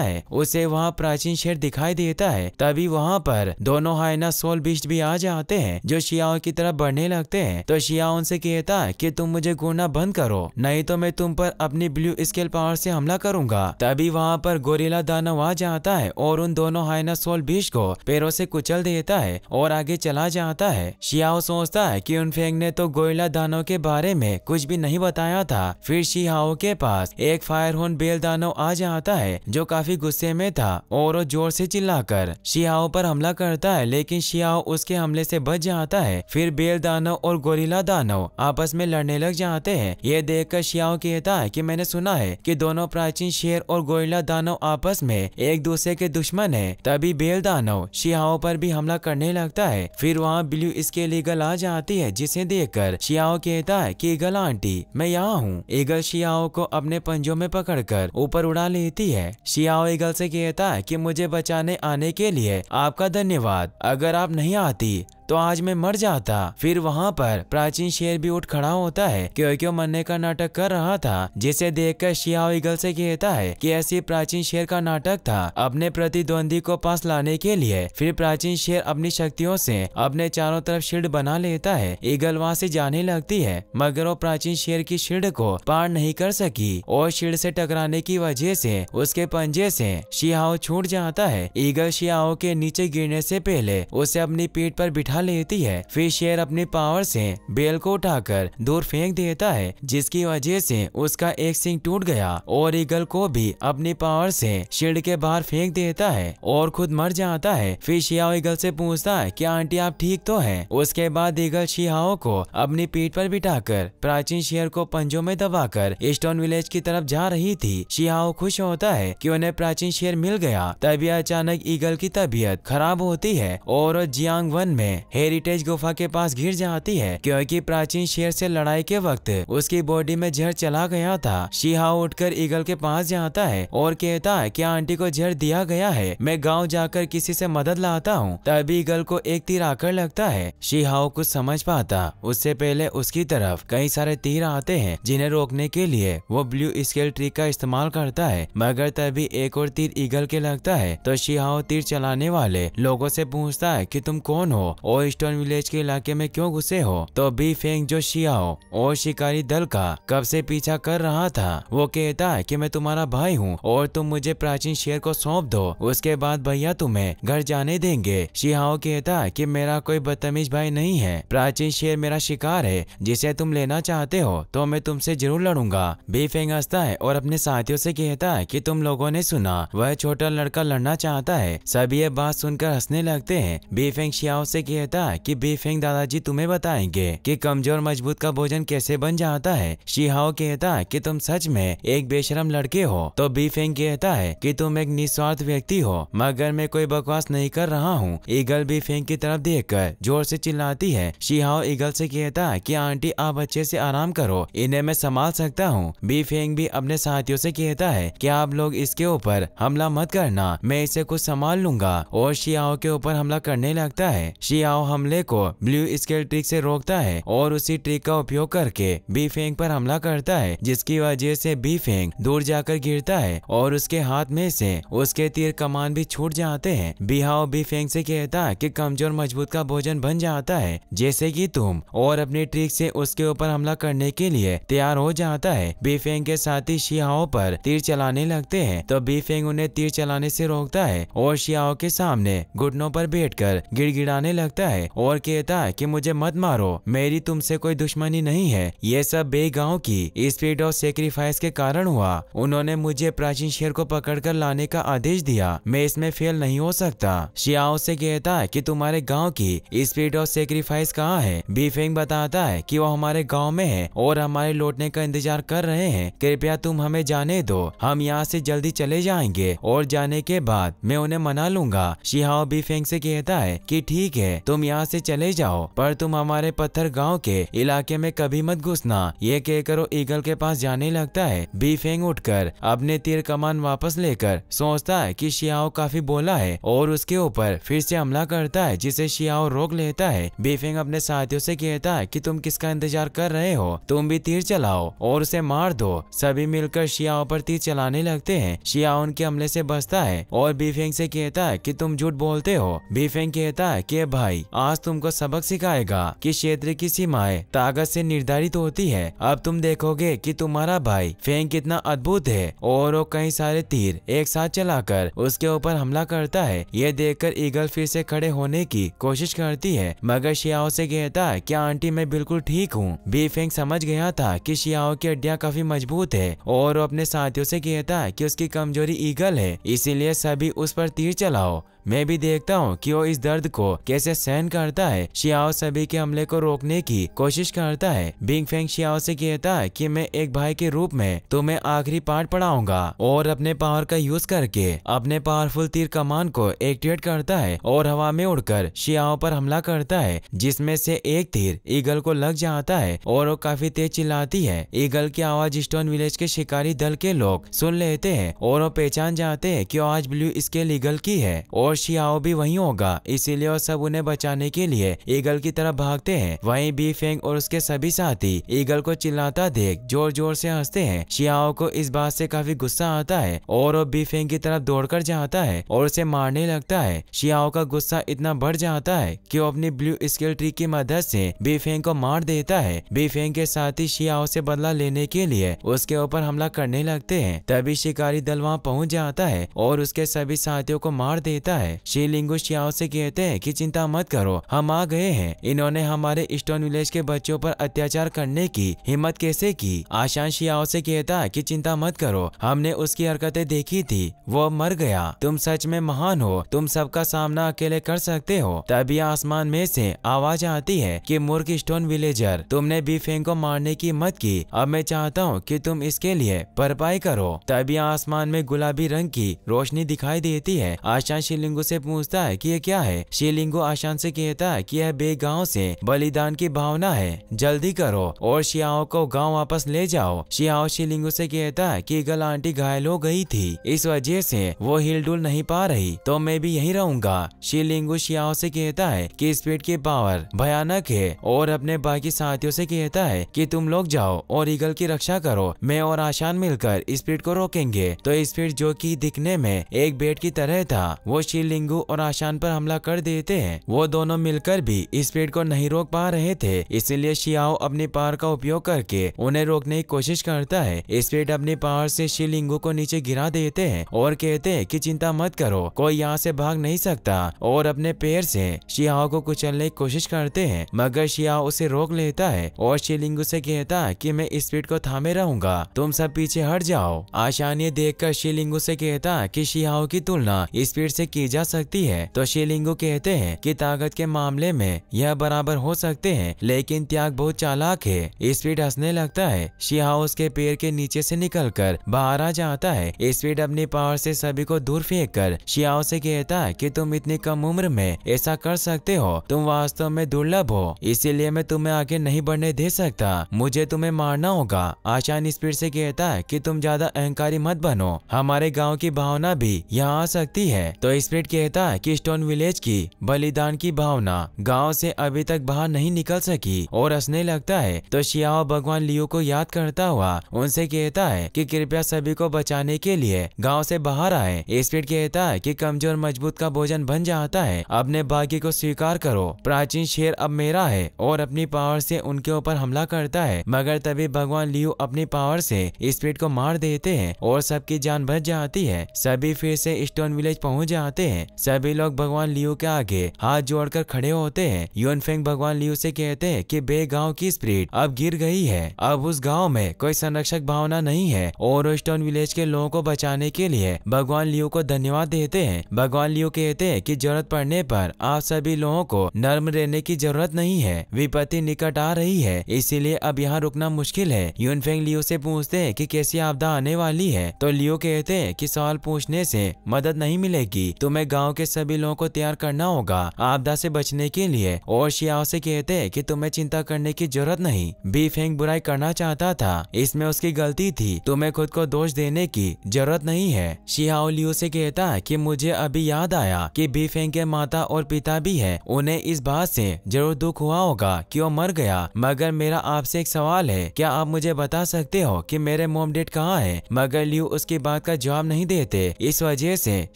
है उसे वहाँ प्राचीन शेर दिखाई देता है तभी वहाँ पर दोनों हाइना सोल बिस्ट भी आ जाते हैं जो शियाओं की तरफ बढ़ने लगते हैं तो शिया उनसे कहता है कि तुम मुझे घूरना बंद करो नहीं तो मैं तुम पर अपनी ब्लू स्केल पावर से हमला करूंगा तभी वहाँ पर गोरिला दानव आ जाता है और उन दोनों हाइना सोल बिस्ट को पैरों से कुचल देता है और आगे चला जाता है शियाओ सोचता है की उन फेंग ने तो गोरिला दानव के बारे में कुछ भी नहीं बताया था था फिर शिहाओ के पास एक फायर होन बेलदानो आ जाता है जो काफी गुस्से में था और जोर से चिल्लाकर शिहाओ पर हमला करता है लेकिन शिहाओ उसके हमले से बच जाता है फिर बेल दानव और गोरिला दानव आपस में लड़ने लग जाते हैं ये देख कर शियाओ कहता है की मैंने सुना है की दोनों प्राचीन शेर और गोरिला दानव आपस में एक दूसरे के दुश्मन है तभी बेल दानव शिहाओ पर भी हमला करने लगता है फिर वहाँ ब्लू इसके लिए आ जाती है जिसे देख कर शियाओ कहता है की गल आंटी मैं यहाँ हूँ ईगल शियाओ को अपने पंजों में पकड़कर ऊपर उड़ा लेती है शियाओ ईगल से कहता है कि मुझे बचाने आने के लिए आपका धन्यवाद अगर आप नहीं आती तो आज मैं मर जाता फिर वहाँ पर प्राचीन शेर भी उठ खड़ा होता है क्यों क्यों मरने का नाटक कर रहा था जिसे देख कर शिया ईगल से कहता है की ऐसी प्राचीन शेर का नाटक था अपने प्रतिद्वंदी को पास लाने के लिए फिर प्राचीन शेर अपनी शक्तियों से अपने चारों तरफ शील्ड बना लेता है ईगल वहाँ से जाने लगती है मगर वो प्राचीन शेर की शील्ड को पार नहीं कर सकी और शील्ड से टकराने की वजह से उसके पंजे से शियाओ छूट जाता है ईगल शियाओ के नीचे गिरने से पहले उसे अपनी पीठ पर बिठा उठा लेती है फिर शेर अपने पावर से बेल को उठाकर दूर फेंक देता है जिसकी वजह से उसका एक सिंह टूट गया और ईगल को भी अपनी पावर से शेड के बाहर फेंक देता है और खुद मर जाता है फिर शिया ईगल से पूछता है की आंटी आप ठीक तो है उसके बाद ईगल शिहाओ को अपनी पीठ पर बिठाकर प्राचीन शेर को पंजों में दबाकर स्टोन विलेज की तरफ जा रही थी शिहाओ खुश होता है कि उन्हें प्राचीन शेर मिल गया तभी अचानक ईगल की तबीयत खराब होती है और जियांग वन में हेरिटेज गुफा के पास गिर जाती है क्योंकि प्राचीन शेर से लड़ाई के वक्त उसकी बॉडी में जहर चला गया था शिहा उठकर ईगल के पास जाता है और कहता है कि आंटी को जहर दिया गया है मैं गांव जाकर किसी से मदद लाता हूँ तभी ईगल को एक तीर आकर लगता है शिहाओ कुछ समझ पाता उससे पहले उसकी तरफ कई सारे तीर आते हैं जिन्हें रोकने के लिए वो ब्लू स्केल ट्री का इस्तेमाल करता है मगर तभी एक और तीर ईगल के लगता है तो शिहाओ तीर चलाने वाले लोगों से पूछता है कि तुम कौन हो और और विलेज के इलाके में क्यों घुसे हो तो बी फेंग जो शियाओ और शिकारी दल का कब से पीछा कर रहा था वो कहता है कि मैं तुम्हारा भाई हूँ और तुम मुझे प्राचीन शेर को सौंप दो उसके बाद भैया तुम्हें घर जाने देंगे शिहाओ कहता है की मेरा कोई बदतमीज भाई नहीं है प्राचीन शेर मेरा शिकार है जिसे तुम लेना चाहते हो तो मैं तुमसे जरूर लड़ूंगा बी फेंग हंसता है और अपने साथियों से कहता है की तुम लोगों ने सुना वह छोटा लड़का लड़ना चाहता है सभी ये बात सुनकर हंसने लगते हैं बी फेंग शियाओ से कहता कहता कि बेफेंग दादाजी तुम्हें बताएंगे कि कमजोर मजबूत का भोजन कैसे बन जाता है शिहाओ कहता कि तुम सच में एक बेशरम लड़के हो तो बीफेंग कहता है कि तुम एक निस्वार्थ व्यक्ति हो मगर मैं कोई बकवास नहीं कर रहा हूँ ईगल बीफेंग की तरफ देख कर जोर से चिल्लाती है शिहाओ ईगल से कहता कि आंटी आप अच्छे से आराम करो इन्हें मैं संभाल सकता हूँ बीफेंग भी अपने साथियों से कहता है कि आप लोग इसके ऊपर हमला मत करना मैं इसे कुछ संभाल लूंगा और शियाओ के ऊपर हमला करने लगता है शियाओ नाव हमले को ब्लू स्केल ट्रिक से रोकता है और उसी ट्रिक का उपयोग करके बी फेंग पर हमला करता है जिसकी वजह से बी फेंग दूर जाकर गिरता है और उसके हाथ में से उसके तीर कमान भी छूट जाते हैं बिहाओ बी फेंग से कहता है की कमजोर मजबूत का भोजन बन जाता है जैसे की तुम और अपनी ट्रिक से उसके ऊपर हमला करने के लिए तैयार हो जाता है बी फेंग के साथ ही शिहाओ पर तीर चलाने लगते हैं तो बी फेंग उन्हें तीर चलाने से रोकता है और शिहाओ के सामने घुटनों पर बैठकर गिड़गिड़ाने लगता करता है और कहता है कि मुझे मत मारो मेरी तुमसे कोई दुश्मनी नहीं है ये सब बे गाँव की स्पीड ऑफ सेक्रीफाइस के कारण हुआ उन्होंने मुझे प्राचीन शेर को पकड़कर लाने का आदेश दिया मैं इसमें फेल नहीं हो सकता शियाओ से कहता है कि तुम्हारे गांव की स्पीड ऑफ सेक्रीफाइस कहाँ है बीफेंग बताता है कि वो हमारे गांव में है और हमारे लौटने का इंतजार कर रहे हैं कृपया तुम हमें जाने दो हम यहाँ से जल्दी चले जाएंगे और जाने के बाद मैं उन्हें मना लूंगा शिहाओ बीफेंग से कहता है कि ठीक है तुम यहाँ से चले जाओ पर तुम हमारे पत्थर गांव के इलाके में कभी मत घुसना ये कहकर वो ईगल के पास जाने लगता है बीफेंग उठकर अपने तीर कमान वापस लेकर सोचता है कि शियाओ काफी बोला है और उसके ऊपर फिर से हमला करता है जिसे शियाओ रोक लेता है बीफेंग अपने साथियों से कहता है कि तुम किसका इंतजार कर रहे हो तुम भी तीर चलाओ और उसे मार दो सभी मिलकर शियाओ पर तीर चलाने लगते है शियाओ उनके हमले ऐसी बचता है और बीफेंग ऐसी कहता है की तुम झूठ बोलते हो बीफेंग कहता है की भाई भाई आज तुमको सबक सिखाएगा कि क्षेत्र की सीमाएं ताकत से निर्धारित होती है अब तुम देखोगे कि तुम्हारा भाई फेंग कितना अद्भुत है और वो कई सारे तीर एक साथ चलाकर उसके ऊपर हमला करता है ये देखकर ईगल फिर से खड़े होने की कोशिश करती है मगर शियाओ से कहता है की आंटी मैं बिल्कुल ठीक हूँ बी फेंग समझ गया था की शियाओ की हड्डियाँ काफी मजबूत है और वो अपने साथियों से कहता है की उसकी कमजोरी ईगल है इसीलिए सभी उस पर तीर चलाओ मैं भी देखता हूँ कि वो इस दर्द को कैसे सहन करता है शियाओ सभी के हमले को रोकने की कोशिश करता है बिंग फेंग शियाओ से कहता है कि मैं एक भाई के रूप में तुम्हें आखिरी पार्ट पढ़ाऊंगा और अपने पावर का यूज करके अपने पावरफुल तीर कमान को एक्टिवेट करता है और हवा में उड़कर शियाओ पर हमला करता है जिसमे से एक तीर ईगल को लग जाता है और वो काफी तेज चिल्लाती है ईगल की आवाज स्टोन विलेज के शिकारी दल के लोग सुन लेते हैं और वो पहचान जाते हैं कि आज ब्लू स्केल ईगल की है और और शियाओ भी वहीं होगा इसीलिए वो सब उन्हें बचाने के लिए ईगल की तरफ भागते हैं वहीं बी फेंग और उसके सभी साथी ईगल को चिल्लाता देख जोर जोर से हंसते हैं शियाओ को इस बात से काफी गुस्सा आता है और वो बी फेंग की तरफ दौड़कर जाता है और उसे मारने लगता है शियाओ का गुस्सा इतना बढ़ जाता है की वो अपनी ब्लू स्किल ट्री की मदद ऐसी बी फेंग को मार देता है बी फेंग के साथ ही शियाओ से बदला लेने के लिए उसके ऊपर हमला करने लगते है तभी शिकारी दल वहाँ पहुँच जाता है और उसके सभी साथियों को मार देता है है शी लिंगू से कहते हैं कि चिंता मत करो हम आ गए हैं इन्होंने हमारे स्टोन विलेज के बच्चों पर अत्याचार करने की हिम्मत कैसे की आशान शियाओ से कहता है कि चिंता मत करो हमने उसकी हरकतें देखी थी वो मर गया तुम सच में महान हो तुम सबका सामना अकेले कर सकते हो तभी आसमान में से आवाज आती है की मूर्ख स्टोन विलेजर तुमने बीफेंग को मारने की मत की अब मैं चाहता हूँ की तुम इसके लिए भरपाई करो तभी आसमान में गुलाबी रंग की रोशनी दिखाई देती है आशा शिलिंग शिलिंगो से पूछता है कि यह क्या है शिलिंगो आशान से कहता है कि यह बेगांव से बलिदान की भावना है जल्दी करो और शियाओ को गांव वापस ले जाओ शियाओ शिलिंगो से कहता है कि गल आंटी घायल हो गई थी इस वजह से वो हिलडुल नहीं पा रही तो मैं भी यही रहूंगा शिलिंगो शियाओ से कहता है की स्पीड की पावर भयानक है और अपने बाकी साथियों से कहता है कि तुम लोग जाओ और ईगल की रक्षा करो मैं और आशान मिलकर स्पीड को रोकेंगे तो स्पीड जो कि दिखने में एक बेड की तरह था वो शिवलिंगू और आशान पर हमला कर देते हैं वो दोनों मिलकर भी इस पेड़ को नहीं रोक पा रहे थे इसीलिए शियाओ अपने पावर का उपयोग करके उन्हें रोकने की कोशिश करता है इस पेड़ अपने पावर से शिवलिंगू को नीचे गिरा देते हैं और कहते हैं कि चिंता मत करो कोई यहाँ से भाग नहीं सकता और अपने पैर से शियाओ को कुचलने की कोशिश करते हैं मगर शियाओ उसे रोक लेता है और शिवलिंगू से कहता है की मैं पेड़ को थामे रहूंगा तुम सब पीछे हट जाओ आशान ये देख कर शिवलिंगू से कहता की शियाओ की तुलना स्पीड से की की जा सकती है तो शिलिंगो कहते हैं कि ताकत के मामले में यह बराबर हो सकते हैं लेकिन त्याग बहुत चालाक है स्पीड हंसने लगता है शिहा उसके पेड़ के नीचे से निकलकर बाहर आ जाता है स्पीड अपनी पावर से सभी को दूर फेंक कर शियाओ से कहता है कि तुम इतनी कम उम्र में ऐसा कर सकते हो तुम वास्तव में दुर्लभ हो इसीलिए मैं तुम्हें आगे नहीं बढ़ने दे सकता मुझे तुम्हें मारना होगा आशान स्पीड से कहता है कि तुम ज्यादा अहंकारी मत बनो हमारे गांव की भावना भी यहाँ आ सकती है तो इस सीक्रेट कहता है कि स्टोन विलेज की बलिदान की भावना गांव से अभी तक बाहर नहीं निकल सकी और हंसने लगता है तो शियाओ भगवान लियो को याद करता हुआ उनसे कहता है कि कृपया सभी को बचाने के लिए गांव से बाहर आए स्पीड कहता है कि कमजोर मजबूत का भोजन बन जाता है अपने भाग्य को स्वीकार करो प्राचीन शेर अब मेरा है और अपनी पावर से उनके ऊपर हमला करता है मगर तभी भगवान लियो अपनी पावर से स्पीड को मार देते हैं और सबकी जान बच जाती है सभी फिर से स्टोन विलेज पहुंच जाते होते हैं सभी लोग भगवान लियो के आगे हाथ जोड़कर खड़े होते हैं यून फेंग भगवान लियो से कहते हैं कि बे गांव की स्प्रिट अब गिर गई है अब उस गाँव में कोई संरक्षक भावना नहीं है और स्टोन विलेज के लोगों को बचाने के लिए भगवान लियो को धन्यवाद देते हैं भगवान लियो कहते हैं की जरूरत पड़ने पर आप सभी लोगों को नर्म रहने की जरूरत नहीं है विपत्ति निकट आ रही है इसीलिए अब यहाँ रुकना मुश्किल है यून फेंग लियो से पूछते हैं कि कैसी आपदा आने वाली है तो लियो कहते हैं कि सवाल पूछने से मदद नहीं मिलेगी तुम हमें गांव के सभी लोगों को तैयार करना होगा आपदा से बचने के लिए और शियाओ से कहते कि तुम्हें चिंता करने की जरूरत नहीं बी फेंग बुराई करना चाहता था इसमें उसकी गलती थी तुम्हें खुद को दोष देने की जरूरत नहीं है शिहाओ लियो से कहता की मुझे अभी याद आया की बी फेंग के माता और पिता भी है उन्हें इस बात ऐसी जरूर दुख हुआ होगा की वो मर गया मगर मेरा आपसे एक सवाल है क्या आप मुझे बता सकते हो की मेरे मोम डेट कहाँ है मगर लियो उसकी बात का जवाब नहीं देते इस वजह से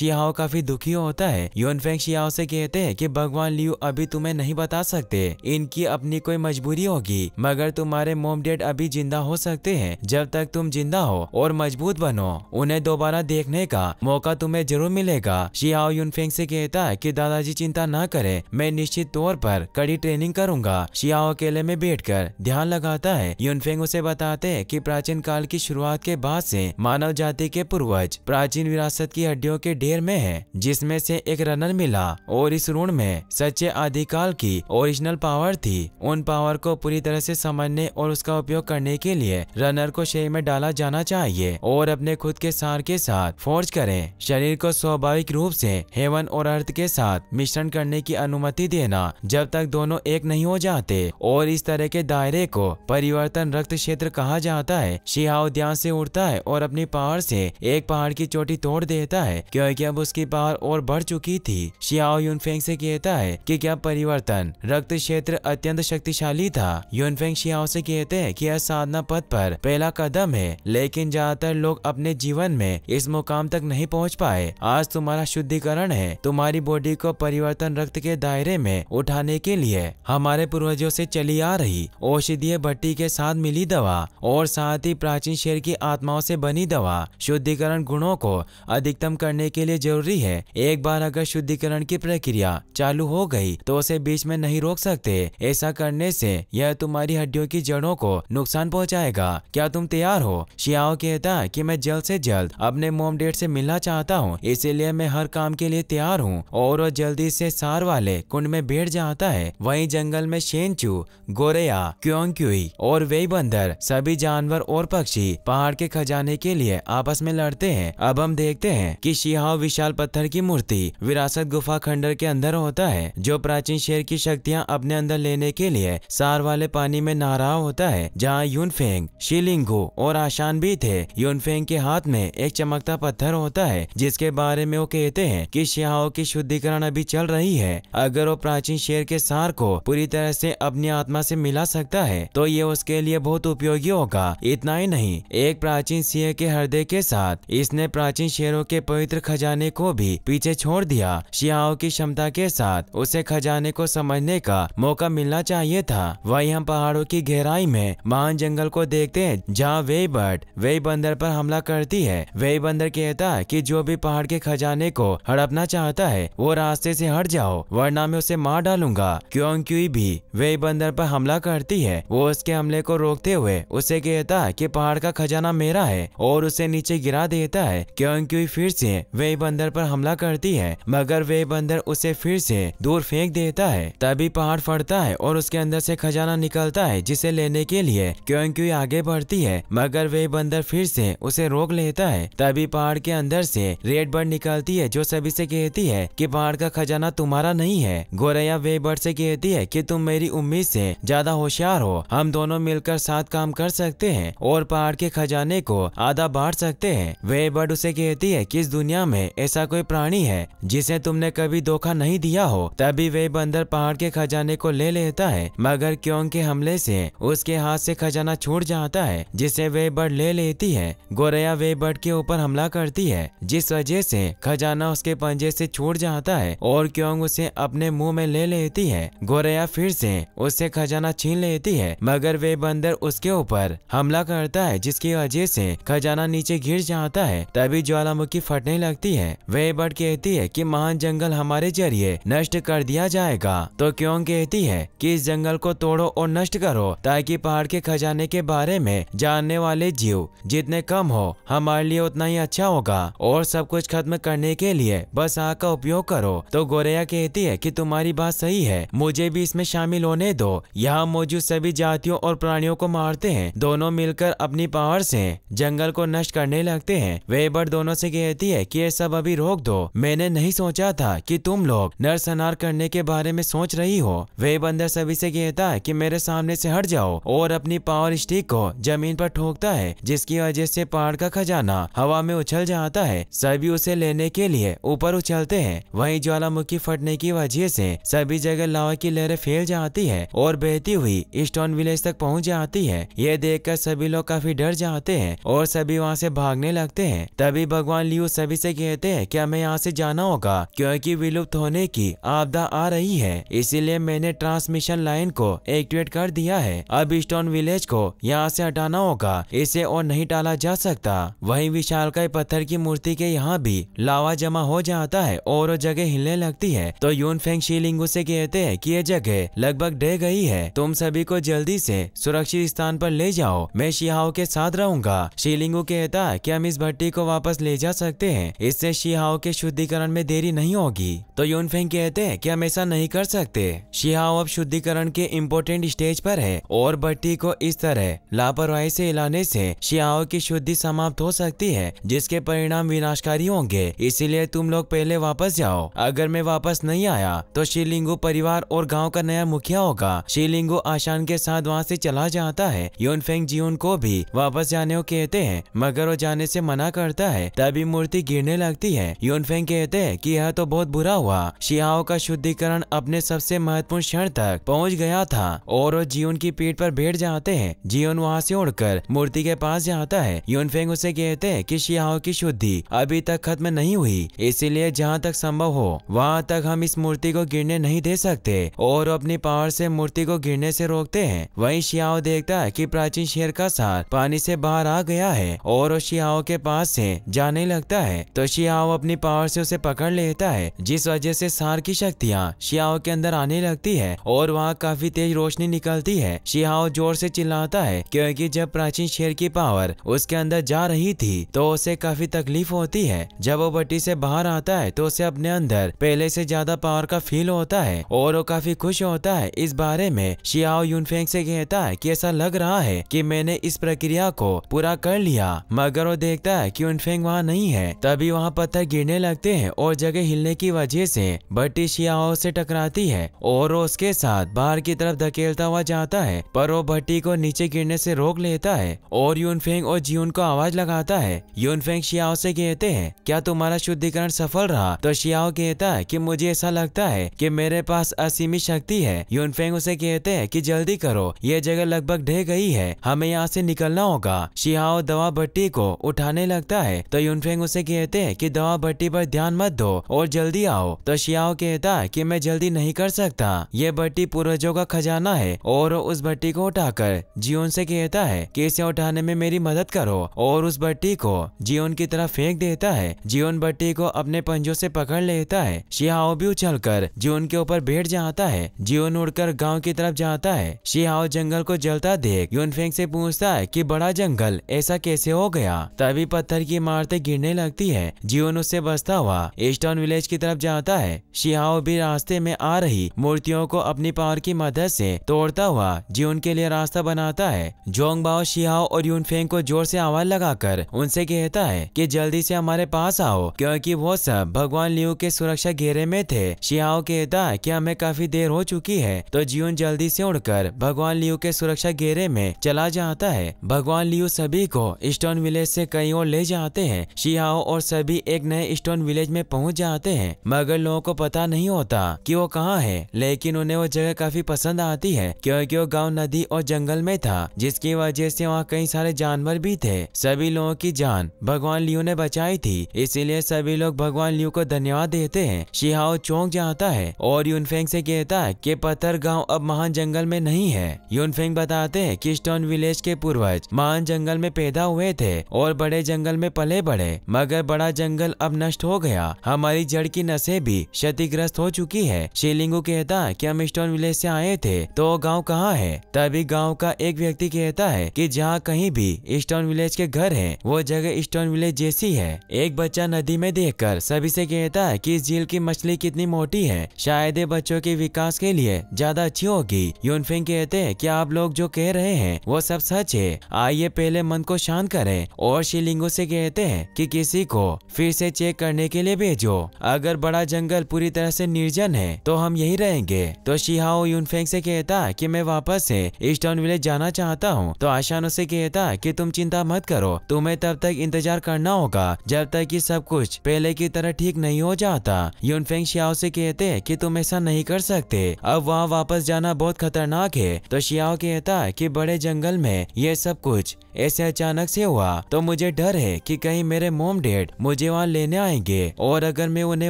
शिहाओ काफी दुखी दुखी होता है यून फेंग शियाओ से कहते हैं कि भगवान लियू अभी तुम्हें नहीं बता सकते इनकी अपनी कोई मजबूरी होगी मगर तुम्हारे मोम डेड अभी जिंदा हो सकते हैं जब तक तुम जिंदा हो और मजबूत बनो उन्हें दोबारा देखने का मौका तुम्हें जरूर मिलेगा शियाओ यून फेंग कहता है की दादाजी चिंता न करे मैं निश्चित तौर पर कड़ी ट्रेनिंग करूंगा शियाओ अकेले में बैठ ध्यान लगाता है यूनफेंग उसे बताते हैं की प्राचीन काल की शुरुआत के बाद ऐसी मानव जाति के पूर्वज प्राचीन विरासत की हड्डियों के ढेर में है जिसमें से एक रनर मिला और इस ऋण में सच्चे आदिकाल की ओरिजिनल पावर थी उन पावर को पूरी तरह से समझने और उसका उपयोग करने के लिए रनर को शरीर में डाला जाना चाहिए और अपने खुद के सार के साथ फोर्ज करें शरीर को स्वाभाविक रूप से हेवन और अर्थ के साथ मिश्रण करने की अनुमति देना जब तक दोनों एक नहीं हो जाते और इस तरह के दायरे को परिवर्तन रक्त क्षेत्र कहा जाता है शिहा उद्यान से उड़ता है और अपनी पहाड़ से एक पहाड़ की चोटी तोड़ देता है क्योंकि अब उसकी पहाड़ ओर बढ़ चुकी थी शियाओ यूनफेंग से कहता है कि क्या परिवर्तन रक्त क्षेत्र अत्यंत शक्तिशाली था यूनफेंग शियाओ से कहते हैं कि यह साधना पद पर पहला कदम है लेकिन ज्यादातर लोग अपने जीवन में इस मुकाम तक नहीं पहुंच पाए आज तुम्हारा शुद्धिकरण है तुम्हारी बॉडी को परिवर्तन रक्त के दायरे में उठाने के लिए हमारे पूर्वजों से चली आ रही औषधीय भट्टी के साथ मिली दवा और साथ ही प्राचीन शेर की आत्माओं से बनी दवा शुद्धिकरण गुणों को अधिकतम करने के लिए जरूरी है एक बार अगर शुद्धिकरण की प्रक्रिया चालू हो गई तो उसे बीच में नहीं रोक सकते ऐसा करने से यह तुम्हारी हड्डियों की जड़ों को नुकसान पहुंचाएगा क्या तुम तैयार हो शियाओ कहता है कि मैं जल्द से जल्द अपने मोम डेट से मिलना चाहता हूँ इसीलिए मैं हर काम के लिए तैयार हूँ और जल्दी से सार वाले कुंड में बैठ जाता है वही जंगल में शेंचू गोरेया क्योंक्यूई और वे बंदर सभी जानवर और पक्षी पहाड़ के खजाने के लिए आपस में लड़ते हैं अब हम देखते हैं कि शिहाओ विशाल पत्थर की मूर्ति विरासत गुफा खंडर के अंदर होता है जो प्राचीन शेर की शक्तियाँ अपने अंदर लेने के लिए सार वाले पानी में नारा होता है जहाँ यूनफेंग शिलिंगो और आशान भी थे यूनफेंग के हाथ में एक चमकता पत्थर होता है जिसके बारे में वो कहते हैं की शिहाओ की शुद्धिकरण अभी चल रही है अगर वो प्राचीन शेर के सार को पूरी तरह से अपनी आत्मा से मिला सकता है तो ये उसके लिए बहुत उपयोगी होगा इतना ही नहीं एक प्राचीन सिंह के हृदय के साथ इसने प्राचीन शेरों के पवित्र खजाने को भी पीछे छोड़ दिया शियाओ की क्षमता के साथ उसे खजाने को समझने का मौका मिलना चाहिए था वही हम पहाड़ों की गहराई में महान जंगल को देखते हैं जहाँ वे बर्ड वे बंदर पर हमला करती है वे बंदर कहता है कि जो भी पहाड़ के खजाने को हड़पना चाहता है वो रास्ते से हट जाओ वरना मैं उसे मार डालूंगा क्यों क्यूँ भी वे बंदर पर हमला करती है वो उसके हमले को रोकते हुए उसे कहता है की पहाड़ का खजाना मेरा है और उसे नीचे गिरा देता है क्यों क्यूँ फिर से वे बंदर पर हमला हमला करती है मगर वे बंदर उसे फिर से दूर फेंक देता है तभी पहाड़ फटता है और उसके अंदर से खजाना निकलता है जिसे लेने के लिए क्यों आगे बढ़ती है मगर वे बंदर फिर से उसे रोक लेता है तभी पहाड़ के अंदर से रेड बर्ड निकलती है जो सभी से कहती है कि पहाड़ का खजाना तुम्हारा नहीं है गोरैया वे बर्ड से कहती है कि तुम मेरी उम्मीद से ज्यादा होशियार हो हम दोनों मिलकर साथ काम कर सकते हैं और पहाड़ के खजाने को आधा बांट सकते हैं वे बर्ड उसे कहती है कि इस दुनिया में ऐसा कोई प्राणी है जिसे तुमने कभी धोखा नहीं दिया हो तभी वे बंदर पहाड़ के खजाने को ले लेता है मगर क्योंग के हमले से उसके हाथ से खजाना छूट जाता है जिसे वे बर्ड ले लेती है गोरया वे बर्ड के ऊपर हमला करती है जिस वजह से खजाना उसके पंजे से छूट जाता है और क्योंग उसे अपने मुंह में ले लेती है गोरया फिर से उससे खजाना छीन लेती है मगर वे बंदर उसके ऊपर हमला करता है जिसकी वजह से खजाना नीचे गिर जाता है तभी ज्वालामुखी फटने लगती है वे बर्ड लॉर्ड कहती है कि महान जंगल हमारे जरिए नष्ट कर दिया जाएगा तो क्यों कहती है कि इस जंगल को तोड़ो और नष्ट करो ताकि पहाड़ के खजाने के बारे में जानने वाले जीव जितने कम हो हमारे लिए उतना ही अच्छा होगा और सब कुछ खत्म करने के लिए बस आग का उपयोग करो तो गोरेया कहती है की तुम्हारी बात सही है मुझे भी इसमें शामिल होने दो यहाँ मौजूद सभी जातियों और प्राणियों को मारते हैं दोनों मिलकर अपनी पावर से जंगल को नष्ट करने लगते हैं वेबर दोनों से कहती है कि ये सब अभी रोक दो मैंने नहीं सोचा था कि तुम लोग नरसनार करने के बारे में सोच रही हो वे बंदर सभी से कहता है कि मेरे सामने से हट जाओ और अपनी पावर स्टिक को जमीन पर ठोकता है जिसकी वजह से पहाड़ का खजाना हवा में उछल जाता है सभी उसे लेने के लिए ऊपर उछलते हैं वही ज्वालामुखी फटने की वजह से सभी जगह लावा की लहरें फैल जाती है और बहती हुई स्टोन विलेज तक पहुँच जाती है ये देख सभी लोग काफी डर जाते हैं और सभी वहाँ से भागने लगते हैं तभी भगवान लियू सभी से कहते हैं क्या मैं यहाँ से जाना होगा क्योंकि विलुप्त होने की आपदा आ रही है इसीलिए मैंने ट्रांसमिशन लाइन को एक्टिवेट कर दिया है अब स्टोन विलेज को यहाँ से हटाना होगा इसे और नहीं टाला जा सकता वही विशाल पत्थर की मूर्ति के यहाँ भी लावा जमा हो जाता है और जगह हिलने लगती है तो यून फेंग शीलिंग ऐसी कहते हैं की ये जगह लगभग डे गई है तुम सभी को जल्दी से सुरक्षित स्थान पर ले जाओ मैं शिहाओ के साथ रहूंगा शीलिंगू कहता है कि हम इस भट्टी को वापस ले जा सकते हैं इससे शिहाओ के के शुद्धिकरण में देरी नहीं होगी तो फेंग कहते हैं कि हम ऐसा नहीं कर सकते शिहाओ अब शुद्धिकरण के इम्पोर्टेंट स्टेज पर है और भट्टी को इस तरह लापरवाही से हिलाने से शिहाओ की शुद्धि समाप्त हो सकती है जिसके परिणाम विनाशकारी होंगे इसीलिए तुम लोग पहले वापस जाओ अगर मैं वापस नहीं आया तो शिलिंगू परिवार और गाँव का नया मुखिया होगा शिलिंगू आशान के साथ वहाँ ऐसी चला जाता है फेंग जीवन को भी वापस जाने को कहते हैं मगर वो जाने ऐसी मना करता है तभी मूर्ति गिरने लगती है यून डोनफेंग कहते हैं कि यह तो बहुत बुरा हुआ शियाओ का शुद्धिकरण अपने सबसे महत्वपूर्ण क्षण तक पहुंच गया था और वो जीवन की पीठ पर बैठ जाते हैं जीवन वहां से उड़कर मूर्ति के पास जाता है योनफेंग उसे कहते हैं कि शियाओ की शुद्धि अभी तक खत्म नहीं हुई इसीलिए जहाँ तक संभव हो वहाँ तक हम इस मूर्ति को गिरने नहीं दे सकते और अपनी पावर से मूर्ति को गिरने से रोकते हैं वही शियाओ देखता है की प्राचीन शेर का सार पानी से बाहर आ गया है और शियाओ के पास से जाने लगता है तो शियाओ अपनी पावर पावर से उसे पकड़ लेता है जिस वजह से सार की शक्तियाँ शियाओ के अंदर आने लगती है और वहाँ काफी तेज रोशनी निकलती है शियाओ जोर से चिल्लाता है क्योंकि जब प्राचीन शेर की पावर उसके अंदर जा रही थी तो उसे काफी तकलीफ होती है जब वो बट्टी से बाहर आता है तो उसे अपने अंदर पहले से ज्यादा पावर का फील होता है और वो काफी खुश होता है इस बारे में शियाओ यूनफेंग से कहता है कि ऐसा लग रहा है कि मैंने इस प्रक्रिया को पूरा कर लिया मगर वो देखता है कि यूनफेंग वहाँ नहीं है तभी वहाँ पत्थर गिरने लगते हैं और जगह हिलने की वजह से बट्टी शियाओ से टकराती है और उसके साथ बाहर की तरफ धकेलता हुआ जाता है पर वो भट्टी को नीचे गिरने से रोक लेता है और यूनफेंग और जीवन को आवाज लगाता है यूनफेंग शियाओ से कहते हैं क्या तुम्हारा शुद्धिकरण सफल रहा तो शियाओ कहता है की मुझे ऐसा लगता है की मेरे पास असीमित शक्ति है यूनफेंग उसे कहते हैं की जल्दी करो ये जगह लगभग ढह गई है हमें यहाँ से निकलना होगा शियाओ दवा भट्टी को उठाने लगता है तो यूनफेंग उसे कहते हैं कि दवा भट्टी पर ध्यान मत दो और जल्दी आओ तो शियाओ कहता कि मैं जल्दी नहीं कर सकता ये बट्टी पूर्वजों का खजाना है और उस बट्टी को उठाकर जियोन से कहता है कि इसे उठाने में मेरी मदद करो और उस बट्टी को जियोन की तरफ फेंक देता है जियोन बट्टी को अपने पंजों से पकड़ लेता है शियाओ भी उछल कर जियोन के ऊपर बैठ जाता है जियोन उड़कर गाँव की तरफ जाता है शियाओ जंगल को जलता देख फेंक से पूछता है की बड़ा जंगल ऐसा कैसे हो गया तभी पत्थर की इमारतें गिरने लगती है जियोन उससे बस रास्ता हुआ ईस्टर्न विलेज की तरफ जाता है शिहाओ भी रास्ते में आ रही मूर्तियों को अपनी पावर की मदद से तोड़ता हुआ जीवन के लिए रास्ता बनाता है जोंग बाओ शिहाओ और यूनफेंग को जोर से आवाज लगाकर उनसे कहता है कि जल्दी से हमारे पास आओ क्योंकि वो सब भगवान लियू के सुरक्षा घेरे में थे शिहाओ कहता है की हमें काफी देर हो चुकी है तो जीवन जल्दी से उड़कर भगवान लियू के सुरक्षा घेरे में चला जाता है भगवान लियू सभी को स्टोन विलेज से कई और ले जाते हैं शिहाओ और सभी एक नए स्टोन न्यूटन विलेज में पहुंच जाते हैं मगर लोगों को पता नहीं होता कि वो कहाँ है लेकिन उन्हें वो जगह काफी पसंद आती है क्योंकि वो गांव नदी और जंगल में था जिसकी वजह से वहाँ कई सारे जानवर भी थे सभी लोगों की जान भगवान लियू ने बचाई थी इसीलिए सभी लोग भगवान लियू को धन्यवाद देते है शिहाओ चौंक जाता है और यूनफेंग से कहता है की पत्थर गाँव अब महान जंगल में नहीं है यूनफेंग बताते हैं की स्टोन विलेज के पूर्वज महान जंगल में पैदा हुए थे और बड़े जंगल में पले बड़े मगर बड़ा जंगल अब नष्ट नष्ट हो गया हमारी जड़ की नशे भी क्षतिग्रस्त हो चुकी है शिलिंगू कहता कि हम स्टोन विलेज से आए थे तो गांव कहाँ है तभी गांव का एक व्यक्ति कहता है कि जहाँ कहीं भी स्टोन विलेज के घर है वो जगह स्टोन विलेज जैसी है एक बच्चा नदी में देख सभी से कहता है की इस झील की मछली कितनी मोटी है शायद ये बच्चों के विकास के लिए ज्यादा अच्छी होगी यूनफिंग कहते हैं कि आप लोग जो कह रहे हैं वो सब सच है आइए पहले मन को शांत करें और शिलिंगो से कहते हैं कि किसी को फिर से चेक कर करने के लिए भेजो अगर बड़ा जंगल पूरी तरह से निर्जन है तो हम यही रहेंगे तो शिहाओ यूनफेंग से कहता कि मैं वापस से ईस्टर्न विलेज जाना चाहता हूँ तो आशान उसे कहता कि तुम चिंता मत करो तुम्हें तब तक इंतजार करना होगा जब तक कि सब कुछ पहले की तरह ठीक नहीं हो जाता यूनफेंग शियाओ से कहते कि तुम ऐसा नहीं कर सकते अब वहाँ वापस जाना बहुत खतरनाक है तो शियाओ कहता कि बड़े जंगल में ये सब कुछ ऐसे अचानक से हुआ तो मुझे डर है कि कहीं मेरे मोम डेड मुझे वहाँ लेने आए जाएंगे और अगर मैं उन्हें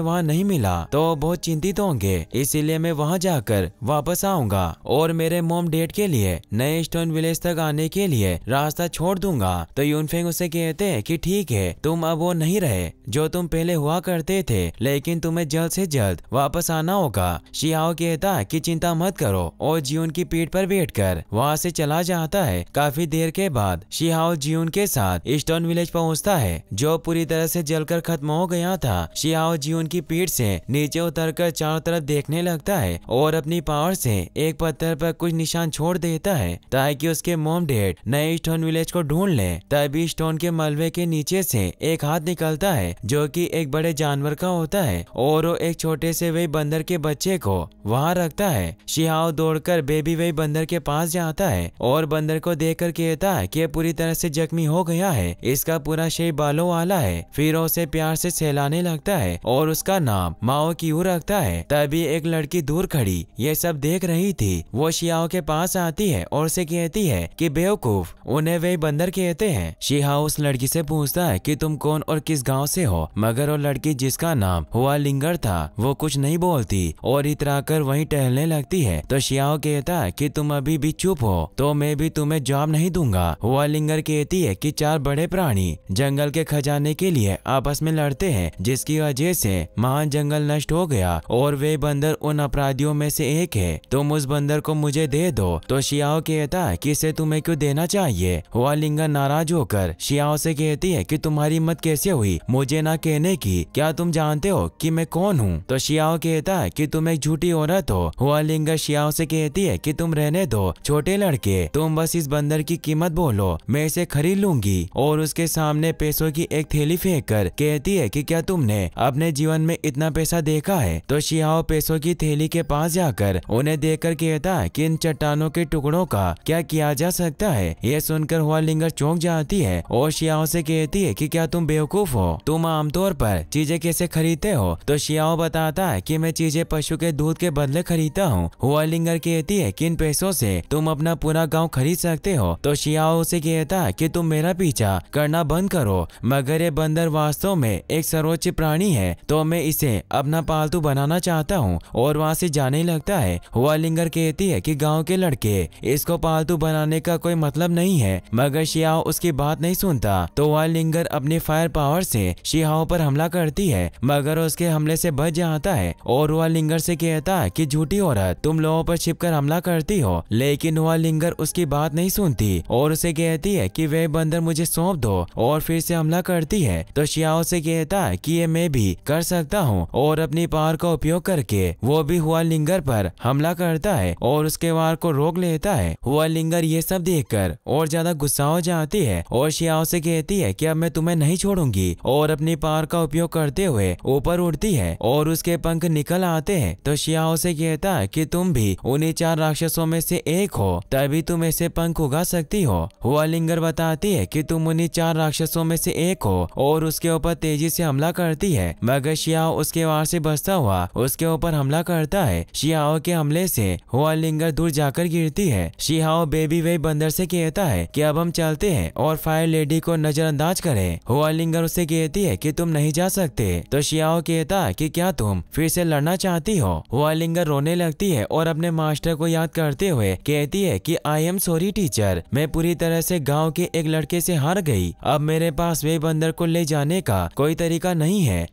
वहाँ नहीं मिला तो बहुत चिंतित होंगे इसीलिए मैं वहाँ जाकर वापस आऊंगा और मेरे मोम डेट के लिए नए स्टोन विलेज तक आने के लिए रास्ता छोड़ दूंगा तो यूनफेंग उसे कहते हैं कि ठीक है तुम अब वो नहीं रहे जो तुम पहले हुआ करते थे लेकिन तुम्हें जल्द से जल्द वापस आना होगा शियाओ कहता कि चिंता मत करो और जीवन की पीठ पर बैठकर वहाँ से चला जाता है काफी देर के बाद शियाओ जीवन के साथ स्टोन विलेज पहुँचता है जो पूरी तरह से जलकर खत्म हो गया था शियाओ जी उनकी पीठ से नीचे उतरकर चारों तरफ देखने लगता है और अपनी पावर से एक पत्थर पर कुछ निशान छोड़ देता है ताकि उसके मोम डेड नए स्टोन विलेज को ढूंढ ले तभी स्टोन के मलबे के नीचे से एक हाथ निकलता है जो कि एक बड़े जानवर का होता है और वो एक छोटे से वही बंदर के बच्चे को वहाँ रखता है शिहाओ दौड़कर बेबी वही बंदर के पास जाता है और बंदर को देख कर कहता है की पूरी तरह से जख्मी हो गया है इसका पूरा शरीर बालों वाला है फिर उसे प्यार से सहलाने लगता है और उसका नाम माओ की रखता है तभी एक लड़की दूर खड़ी ये सब देख रही थी वो शियाओ के पास आती है और उसे कहती है कि बेवकूफ उन्हें वे बंदर कहते हैं शिहाओ उस लड़की से पूछता है कि तुम कौन और किस गांव से हो मगर वो लड़की जिसका नाम हुआ लिंगर था वो कुछ नहीं बोलती और इतरा कर वही टहलने लगती है तो शियाओ कहता है की तुम अभी भी चुप हो तो मैं भी तुम्हें जॉब नहीं दूंगा हुआ लिंगर कहती है की चार बड़े प्राणी जंगल के खजाने के लिए आपस में लड़ते हैं जिसकी वजह से महान जंगल नष्ट हो गया और वे बंदर उन अपराधियों में से एक है तुम उस बंदर को मुझे दे दो तो शियाओ कहता कि इसे तुम्हें क्यों देना चाहिए हुआ लिंगन नाराज होकर शियाओ से कहती है कि तुम्हारी मत कैसे हुई मुझे ना कहने की क्या तुम जानते हो कि मैं कौन हूँ तो शियाओ कहता है कि तुम एक झूठी औरत हो हुआ लिंगा शियाओ से कहती है कि तुम रहने दो छोटे लड़के तुम बस इस बंदर की कीमत बोलो मैं इसे खरीद लूंगी और उसके सामने पैसों की एक थैली फेंक कर कहती है कि कि क्या तुमने अपने जीवन में इतना पैसा देखा है तो शियाओ पैसों की थैली के पास जाकर उन्हें देख कर कहता कि इन चट्टानों के टुकड़ों का क्या किया जा सकता है ये सुनकर हुआ लिंगर चौंक जाती है और शियाओ से कहती है कि क्या तुम बेवकूफ हो तुम आमतौर पर चीजें कैसे खरीदते हो तो शियाओ बताता है कि मैं चीजें पशु के दूध के बदले खरीदता हूँ हुआ लिंगर कहती है कि इन पैसों से तुम अपना पूरा गांव खरीद सकते हो तो शियाओ उसे कहता है कि तुम मेरा पीछा करना बंद करो मगर ये बंदर वास्तव में एक सर्वोच्च प्राणी है तो मैं इसे अपना पालतू बनाना चाहता हूँ और वहाँ से जाने लगता है वालिंगर कहती है की गाँव के लड़के इसको पालतू बनाने का कोई मतलब नहीं है मगर शियाओ उसकी बात नहीं सुनता तो वालिंगर अपने फायर पावर से शिहाओ पर हमला करती है मगर उसके हमले से बच जाता है और वालिंगर से कहता है कि झूठी औरत तुम लोगों पर छिपकर हमला करती हो लेकिन वालिंगर उसकी बात नहीं सुनती और उसे कहती है कि वह बंदर मुझे सौंप दो और फिर से हमला करती है तो शियाओ से कहता सोचा कि ये मैं भी कर सकता हूँ और अपनी पावर का उपयोग करके वो भी हुआ लिंगर पर हमला करता है और उसके वार को रोक लेता है हुआ लिंगर ये सब कर और ज्यादा गुस्सा हो जाती है और शियाओ से कहती है कि अब मैं तुम्हें नहीं छोड़ूंगी और अपनी पावर का उपयोग करते हुए ऊपर उड़ती है और उसके पंख निकल आते हैं तो शियाओ से कहता है कि तुम भी उन्हीं चार राक्षसों में से एक हो तभी तुम ऐसे पंख उगा सकती हो हुआ लिंगर बताती है कि तुम उन्हीं चार राक्षसों में से एक हो और उसके ऊपर तेजी से हमला करती है मगर शियाओ उसके वार से बचता हुआ उसके ऊपर हमला करता है शियाओ के हमले से हुआ लिंगर दूर जाकर गिरती है शियाओ बेबी वे बंदर से कहता है कि अब हम चलते हैं और फायर लेडी को नजरअंदाज करे हुआ लिंगर उसे कहती है की तुम नहीं जा सकते तो शियाओ कहता है की क्या तुम फिर से लड़ना चाहती हो हुआ लिंगर रोने लगती है और अपने मास्टर को याद करते हुए कहती है की आई एम सॉरी टीचर मैं पूरी तरह से गाँव के एक लड़के ऐसी हार गयी अब मेरे पास वे बंदर को ले जाने का कोई तरीका नहीं है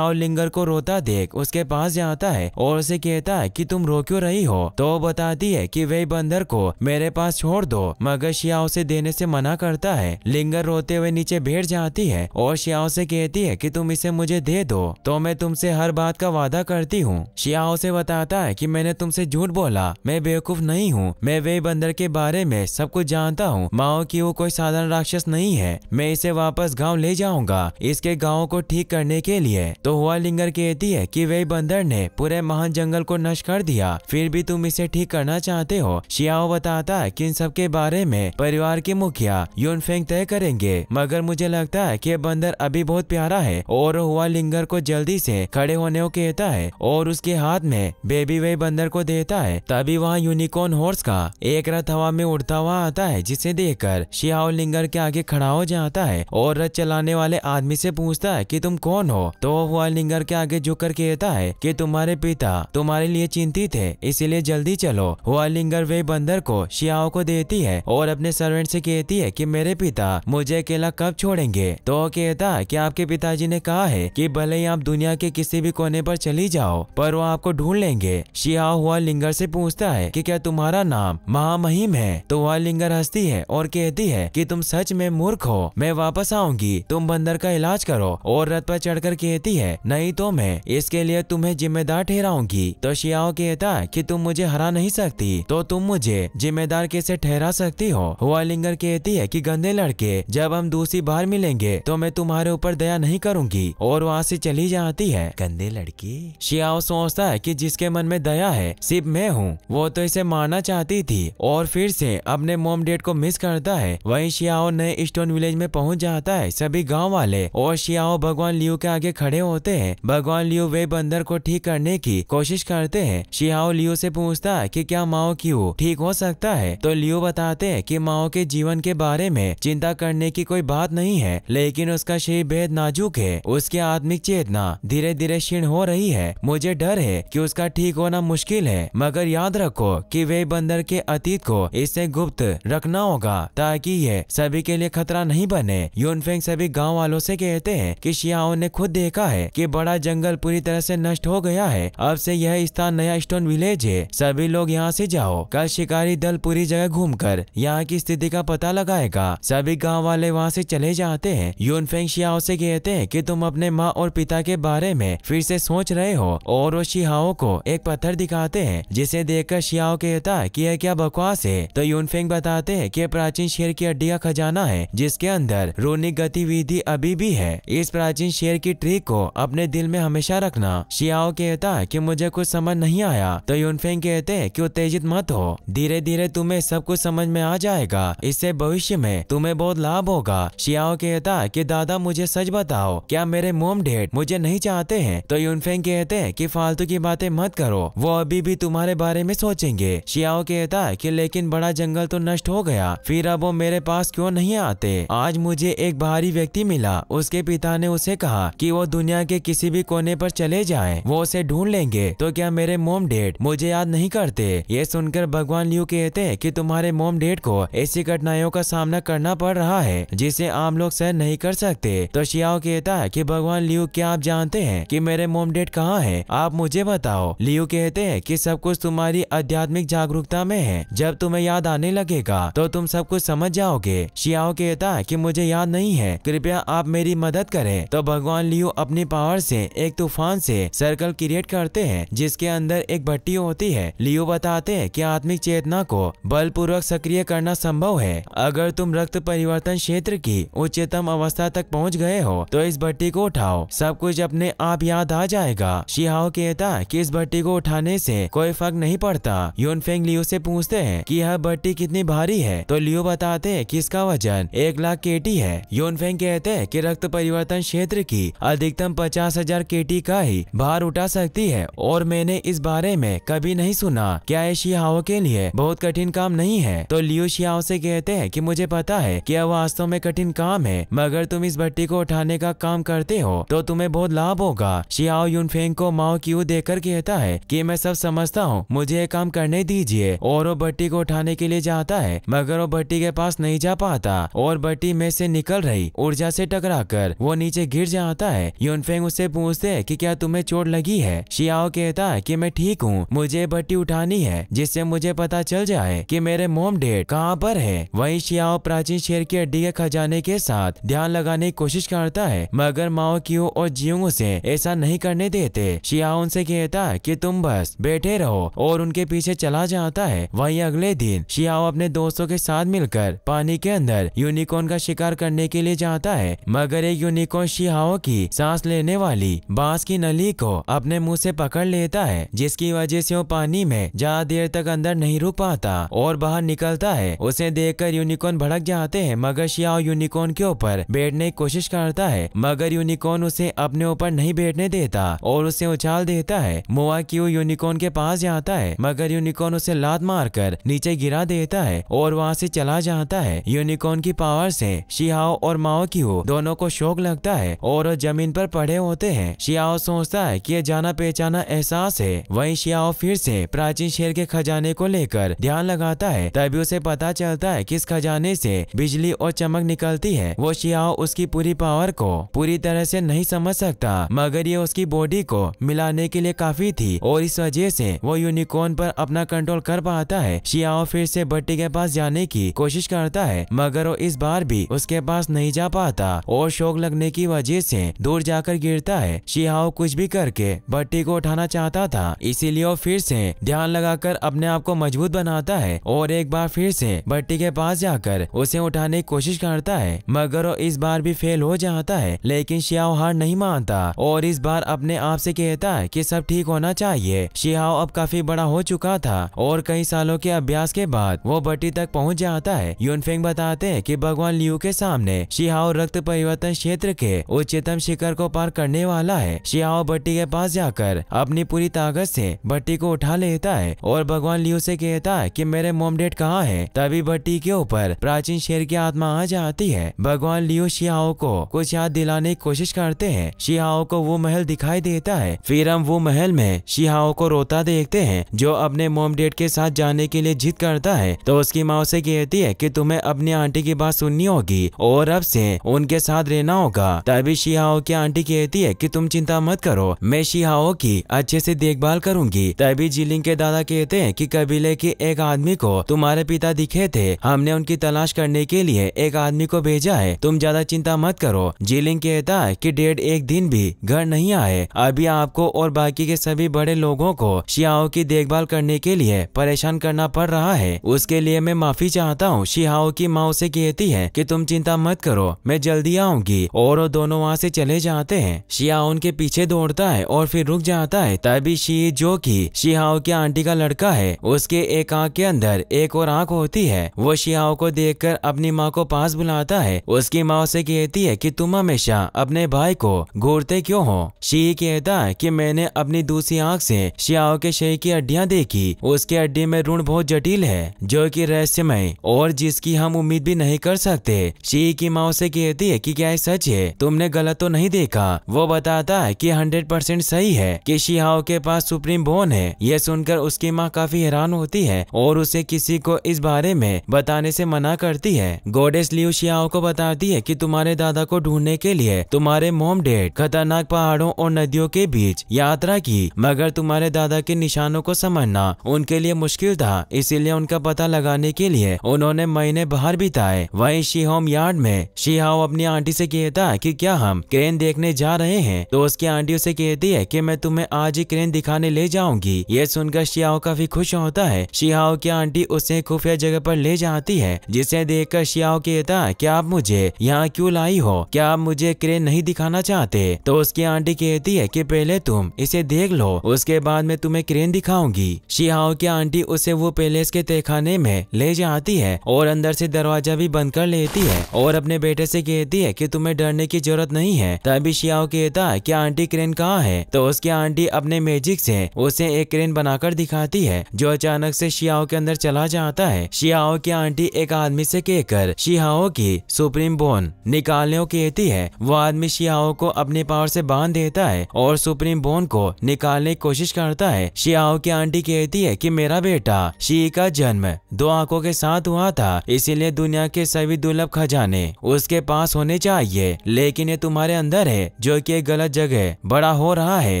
लिंगर को रोता देख उसके पास जाता है और उसे कहता है कि तुम रो क्यों रही हो तो बताती है कि वे बंदर को मेरे पास छोड़ दो मगर शिया उसे देने से मना करता है लिंगर रोते हुए नीचे बैठ जाती है और शिया उसे कहती है कि तुम इसे मुझे दे दो तो मैं तुमसे हर बात का वादा करती हूँ शिया उसे बताता है कि मैंने तुमसे झूठ बोला मैं बेवकूफ नहीं हूँ मैं वे बंदर के बारे में सब कुछ जानता हूँ माओ की वो कोई साधारण राक्षस नहीं है मैं इसे वापस गाँव ले जाऊंगा इसके गाँव को ठीक ठीक करने के लिए तो हुआ लिंगर कहती है कि वे बंदर ने पूरे महान जंगल को नष्ट कर दिया फिर भी तुम इसे ठीक करना चाहते हो शियाओ बताता है कि इन सब के बारे में परिवार के मुखिया यून फेंग तय करेंगे मगर मुझे लगता है कि बंदर अभी बहुत प्यारा है और हुआ लिंगर को जल्दी से खड़े होने को कहता है और उसके हाथ में बेबी वे बंदर को देता है तभी वहाँ यूनिकॉर्न हॉर्स का एक रथ हवा में उड़ता हुआ आता है जिसे देखकर शियाओ लिंगर के आगे खड़ा हो जाता है और रथ चलाने वाले आदमी से पूछता है कि तुम तुम कौन हो तो वो अलिंगर के आगे झुक कर कहता है कि तुम्हारे पिता तुम्हारे लिए चिंतित है इसीलिए जल्दी चलो वो अलिंगर वे बंदर को शियाओ को देती है और अपने सर्वेंट से कहती है कि मेरे पिता मुझे अकेला कब छोड़ेंगे तो कहता है की आपके पिताजी ने कहा है की भले ही आप दुनिया के किसी भी कोने पर चली जाओ पर वो आपको ढूंढ लेंगे शियाओ हुआ लिंगर से पूछता है कि क्या तुम्हारा नाम महामहिम है तो वह लिंगर हंसती है और कहती है कि तुम सच में मूर्ख हो मैं वापस आऊंगी तुम बंदर का इलाज करो और रथ पर चढ़कर कहती है नहीं तो मैं इसके लिए तुम्हें जिम्मेदार ठहराऊंगी तो शियाओ कहता कि तुम मुझे हरा नहीं सकती तो तुम मुझे जिम्मेदार कैसे ठहरा सकती हो हुआलिंगर कहती है कि गंदे लड़के जब हम दूसरी बार मिलेंगे तो मैं तुम्हारे ऊपर दया नहीं करूंगी और वहाँ से चली जाती है गंदे लड़की शियाओ सोचता है की जिसके मन में दया है सिर्फ मैं हूँ वो तो इसे मारना चाहती थी और फिर से अपने मोम डेट को मिस करता है वही शियाओ नए स्टोन विलेज में पहुँच जाता है सभी गाँव वाले और शियाओ भगवान भगवान लियू के आगे खड़े होते हैं भगवान लियो वे बंदर को ठीक करने की कोशिश करते हैं शिहाओ लियो से पूछता है कि क्या माओ की वो ठीक हो सकता है तो लियो बताते हैं कि माओ के जीवन के बारे में चिंता करने की कोई बात नहीं है लेकिन उसका शरीर बेहद नाजुक है उसकी आत्मिक चेतना धीरे धीरे क्षीण हो रही है मुझे डर है की उसका ठीक होना मुश्किल है मगर याद रखो की वे बंदर के अतीत को इससे गुप्त रखना होगा ताकि ये सभी के लिए खतरा नहीं बने यूनफेंग सभी गाँव वालों से कहते हैं की शिया आओ ने खुद देखा है कि बड़ा जंगल पूरी तरह से नष्ट हो गया है अब से यह स्थान नया स्टोन विलेज है सभी लोग यहाँ से जाओ कल शिकारी दल पूरी जगह कर यहाँ की स्थिति का पता लगाएगा सभी गाँव वाले वहाँ से चले जाते हैं यूनफेंग शियाओ से कहते हैं कि तुम अपने माँ और पिता के बारे में फिर से सोच रहे हो और वो शिहाओ को एक पत्थर दिखाते हैं जिसे देखकर शियाओ कहता है कि यह क्या बकवास है तो यूनफेंग बताते हैं कि प्राचीन शेर की हड्डी का खजाना है जिसके अंदर रोनिक गतिविधि अभी भी है इस प्राचीन लेकिन शेर की ट्रिक को अपने दिल में हमेशा रखना शियाओ कहता है कि मुझे कुछ समझ नहीं आया तो यूनफेंग कहते कि उत्तेजित मत हो धीरे धीरे तुम्हें सब कुछ समझ में आ जाएगा इससे भविष्य में तुम्हें बहुत लाभ होगा शियाओ कहता की दादा मुझे सच बताओ क्या मेरे मोम डेट मुझे नहीं चाहते है तो यूनफेंग कहते की फालतू की बातें मत करो वो अभी भी तुम्हारे बारे में सोचेंगे शियाओ कहता है की लेकिन बड़ा जंगल तो नष्ट हो गया फिर अब वो मेरे पास क्यों नहीं आते आज मुझे एक बाहरी व्यक्ति मिला उसके पिता ने उसे कहा कि वो दुनिया के किसी भी कोने पर चले जाएं, वो उसे ढूंढ लेंगे तो क्या मेरे मोम डेड मुझे याद नहीं करते ये सुनकर भगवान लियू कहते कि तुम्हारे मोम डेड को ऐसी कठिनाइयों का सामना करना पड़ रहा है जिसे आम लोग सहन नहीं कर सकते तो शियाओ कहता है की भगवान लियू क्या आप जानते हैं की मेरे मोम डेड कहाँ है आप मुझे बताओ लियू कहते हैं की सब कुछ तुम्हारी आध्यात्मिक जागरूकता में है जब तुम्हें याद आने लगेगा तो तुम सब कुछ समझ जाओगे शियाओ कहता है की मुझे याद नहीं है कृपया आप मेरी मदद करें तो तो भगवान लियो अपनी पावर से एक तूफान से सर्कल क्रिएट करते हैं जिसके अंदर एक भट्टी होती है लियो बताते हैं कि आत्मिक चेतना को बलपूर्वक सक्रिय करना संभव है अगर तुम रक्त परिवर्तन क्षेत्र की उच्चतम अवस्था तक पहुंच गए हो तो इस भट्टी को उठाओ सब कुछ अपने आप याद आ जाएगा शिहाओ कहता की इस भट्टी को उठाने से कोई फर्क नहीं पड़ता योनफेंग लियो से पूछते है की यह भट्टी कितनी भारी है तो लियो बताते हैं की इसका वजन एक लाख के है योनफेंग कहते हैं की रक्त परिवर्तन क्षेत्र क्षेत्र की अधिकतम पचास हजार के टी का ही भार उठा सकती है और मैंने इस बारे में कभी नहीं सुना क्या ये शियाओं के लिए बहुत कठिन काम नहीं है तो लियो शियाओं से कहते हैं कि मुझे पता है कि यह वास्तव में कठिन काम है मगर तुम इस भट्टी को उठाने का काम करते हो तो तुम्हें बहुत लाभ होगा शियाओ यूनफेंग को माओ क्यू देकर कहता है कि मैं सब समझता हूँ मुझे ये काम करने दीजिए और वो भट्टी को उठाने के लिए जाता है मगर वो भट्टी के पास नहीं जा पाता और भट्टी में से निकल रही ऊर्जा से टकरा कर वो नीचे गिर गिर जाता है यूनफेंग उससे पूछते है कि क्या तुम्हें चोट लगी है शियाओ कहता है कि मैं ठीक हूँ मुझे भट्टी उठानी है जिससे मुझे पता चल जाए कि मेरे मोम डेड कहाँ पर है वही शियाओ प्राचीन शेर की हड्डी के खजाने के साथ ध्यान लगाने की कोशिश करता है मगर माओ की और जियोंग से ऐसा नहीं करने देते शिया उनसे कहता है कि तुम बस बैठे रहो और उनके पीछे चला जाता है वहीं अगले दिन शियाओ अपने दोस्तों के साथ मिलकर पानी के अंदर यूनिकॉर्न का शिकार करने के लिए जाता है मगर एक यूनिकॉर्न शिया हाओ की सांस लेने वाली बांस की नली को अपने मुंह से पकड़ लेता है जिसकी वजह से वो पानी में ज्यादा देर तक अंदर नहीं रुक पाता और बाहर निकलता है उसे देखकर यूनिकॉर्न भड़क जाते हैं मगर शियाओ यूनिकॉर्न के ऊपर बैठने की कोशिश करता है मगर यूनिकॉर्न उसे अपने ऊपर नहीं बैठने देता और उसे उछाल देता है मोआ की यूनिकॉर्न के पास जाता है मगर यूनिकॉर्न उसे लात कर नीचे गिरा देता है और वहाँ से चला जाता है यूनिकॉर्न की पावर से शिहाओ और माओ की दोनों को शौक लगता है और जमीन पर पड़े होते हैं शियाओ सोचता है कि यह जाना पहचाना एहसास है वही शियाओ फिर से प्राचीन शेर के खजाने को लेकर ध्यान लगाता है तभी उसे पता चलता है कि इस खजाने से बिजली और चमक निकलती है वो शियाओ उसकी पूरी पावर को पूरी तरह से नहीं समझ सकता मगर ये उसकी बॉडी को मिलाने के लिए काफी थी और इस वजह से वो यूनिकॉर्न पर अपना कंट्रोल कर पाता है शियाओ फिर से बट्टी के पास जाने की कोशिश करता है मगर वो इस बार भी उसके पास नहीं जा पाता और शोक लगने की वजह वजह से दूर जाकर गिरता है शिहाओ कुछ भी करके भट्टी को उठाना चाहता था इसीलिए वो फिर से ध्यान लगाकर अपने आप को मजबूत बनाता है और एक बार फिर से भट्टी के पास जाकर उसे उठाने की कोशिश करता है मगर वो इस बार भी फेल हो जाता है लेकिन शिहाओ हार नहीं मानता और इस बार अपने आप से कहता है कि सब ठीक होना चाहिए शिहाओ अब काफी बड़ा हो चुका था और कई सालों के अभ्यास के बाद वो भट्टी तक पहुँच जाता है यूनफेंग बताते हैं की भगवान लियू के सामने शिहाओ रक्त परिवर्तन क्षेत्र के उच्चतम शिखर को पार करने वाला है शियाओ भट्टी के पास जाकर अपनी पूरी ताकत से भट्टी को उठा लेता है और भगवान लियो से कहता है कि मेरे मोम डेट कहाँ है तभी भट्टी के ऊपर प्राचीन शेर की आत्मा आ जाती है भगवान लियो शियाओ को कुछ याद दिलाने की कोशिश करते हैं शियाओ को वो महल दिखाई देता है फिर हम वो महल में शियाओ को रोता देखते हैं जो अपने मोम डेट के साथ जाने के लिए जिद करता है तो उसकी माँ उसे कहती है की तुम्हें अपनी आंटी की बात सुननी होगी और अब से उनके साथ रहना होगा तभी तभी शिहाओ की आंटी कहती है कि तुम चिंता मत करो मैं शिहाओ की अच्छे से देखभाल करूंगी तभी जिलिंग के दादा कहते हैं कि कबीले के एक आदमी को तुम्हारे पिता दिखे थे हमने उनकी तलाश करने के लिए एक आदमी को भेजा है तुम ज्यादा चिंता मत करो जिलिंग कहता है कि डेढ़ एक दिन भी घर नहीं आए अभी आपको और बाकी के सभी बड़े लोगों को शिहाओ की देखभाल करने के लिए परेशान करना पड़ रहा है उसके लिए मैं माफी चाहता हूँ शिहाओ की माँ उसे कहती है कि तुम चिंता मत करो मैं जल्दी आऊंगी और दोनों दोनों वहाँ से चले जाते हैं शिया उनके पीछे दौड़ता है और फिर रुक जाता है तभी शी जो की शिहाओ की आंटी का लड़का है उसके एक आँख के अंदर एक और आँख होती है वो शिहाओ को देख कर अपनी माँ को पास बुलाता है उसकी माँ उसे कहती है की तुम हमेशा अपने भाई को घूरते क्यों हो शी कहता है की मैंने अपनी दूसरी आँख से शियाओ के शे की हड्डियाँ देखी उसके हड्डी में ऋण बहुत जटिल है जो की रहस्यमय और जिसकी हम उम्मीद भी नहीं कर सकते शी की माँ से कहती है की क्या सच है तुम तुमने गलत तो नहीं देखा वो बताता है कि 100% सही है कि शिहाओ के पास सुप्रीम बोन है यह सुनकर उसकी माँ काफी हैरान होती है और उसे किसी को इस बारे में बताने से मना करती है गोडेस लियो शिहाओ को बताती है कि तुम्हारे दादा को ढूंढने के लिए तुम्हारे मोम डेड खतरनाक पहाड़ों और नदियों के बीच यात्रा की मगर तुम्हारे दादा के निशानों को समझना उनके लिए मुश्किल था इसीलिए उनका पता लगाने के लिए उन्होंने महीने बाहर बिताए वही शिहोम यार्ड में शिहाओ अपनी आंटी ऐसी कहता है की क्या क्या हम क्रेन देखने जा रहे हैं तो उसकी आंटी उसे कहती है की मैं तुम्हें आज ही क्रेन दिखाने ले जाऊंगी ये सुनकर शियाओ काफी खुश होता है शियाओ की आंटी उसे खुफिया जगह पर ले जाती है जिसे देख कर शियाओ कहता है की आप मुझे यहाँ क्यूँ लाई हो क्या आप मुझे क्रेन नहीं दिखाना चाहते तो उसकी आंटी कहती है की पहले तुम इसे देख लो उसके बाद में तुम्हें क्रेन दिखाऊंगी शिहाओ की आंटी उसे वो पैलेस के तहखाने में ले जाती है और अंदर से दरवाजा भी बंद कर लेती है और अपने बेटे से कहती है कि तुम्हें डरने की जरूरत जरूरत नहीं है तभी शियाओ कहता की आंटी क्रेन कहाँ है तो उसकी आंटी अपने मैजिक से उसे एक क्रेन बनाकर दिखाती है जो अचानक से शियाओ के अंदर चला जाता है शियाओ की आंटी एक आदमी से कहकर शिहाओ की सुप्रीम बोन निकालने कहती है वो आदमी शियाओ को अपने पावर से बांध देता है और सुप्रीम बोन को निकालने की कोशिश करता है शियाओ की आंटी कहती है कि मेरा बेटा शी का जन्म दो आंखों के साथ हुआ था इसीलिए दुनिया के सभी दुर्लभ खजाने उसके पास होने चाहिए लेकिन सीने तुम्हारे अंदर है जो कि एक गलत जगह बड़ा हो रहा है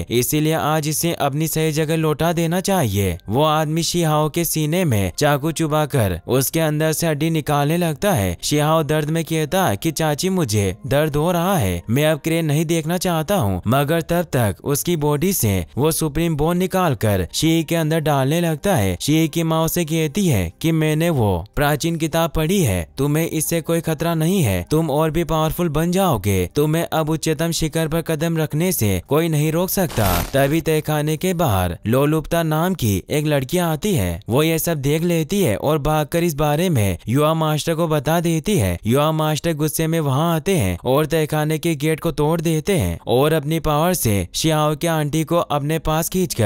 इसीलिए आज इसे अपनी सही जगह लौटा देना चाहिए वो आदमी शिहाओ के सीने में चाकू कर उसके अंदर से हड्डी निकालने लगता है शिहाओ दर्द में कहता की चाची मुझे दर्द हो रहा है मैं अब क्रेन नहीं देखना चाहता हूँ मगर तब तक उसकी बॉडी से वो सुप्रीम बोन निकाल कर शी के अंदर डालने लगता है शी की माँ उसे कहती है कि मैंने वो प्राचीन किताब पढ़ी है तुम्हें इससे कोई खतरा नहीं है तुम और भी पावरफुल बन जाओगे तुम्हें अब उच्चतम शिखर पर कदम रखने से कोई नहीं रोक सकता तभी तहखाने के बाहर लोलुप्ता नाम की एक लड़की आती है वो ये सब देख लेती है और भागकर इस बारे में युवा मास्टर को बता देती है युवा मास्टर गुस्से में वहाँ आते हैं और तहखाने के गेट को तोड़ देते हैं और अपनी पावर से शियाओ के आंटी को अपने पास खींच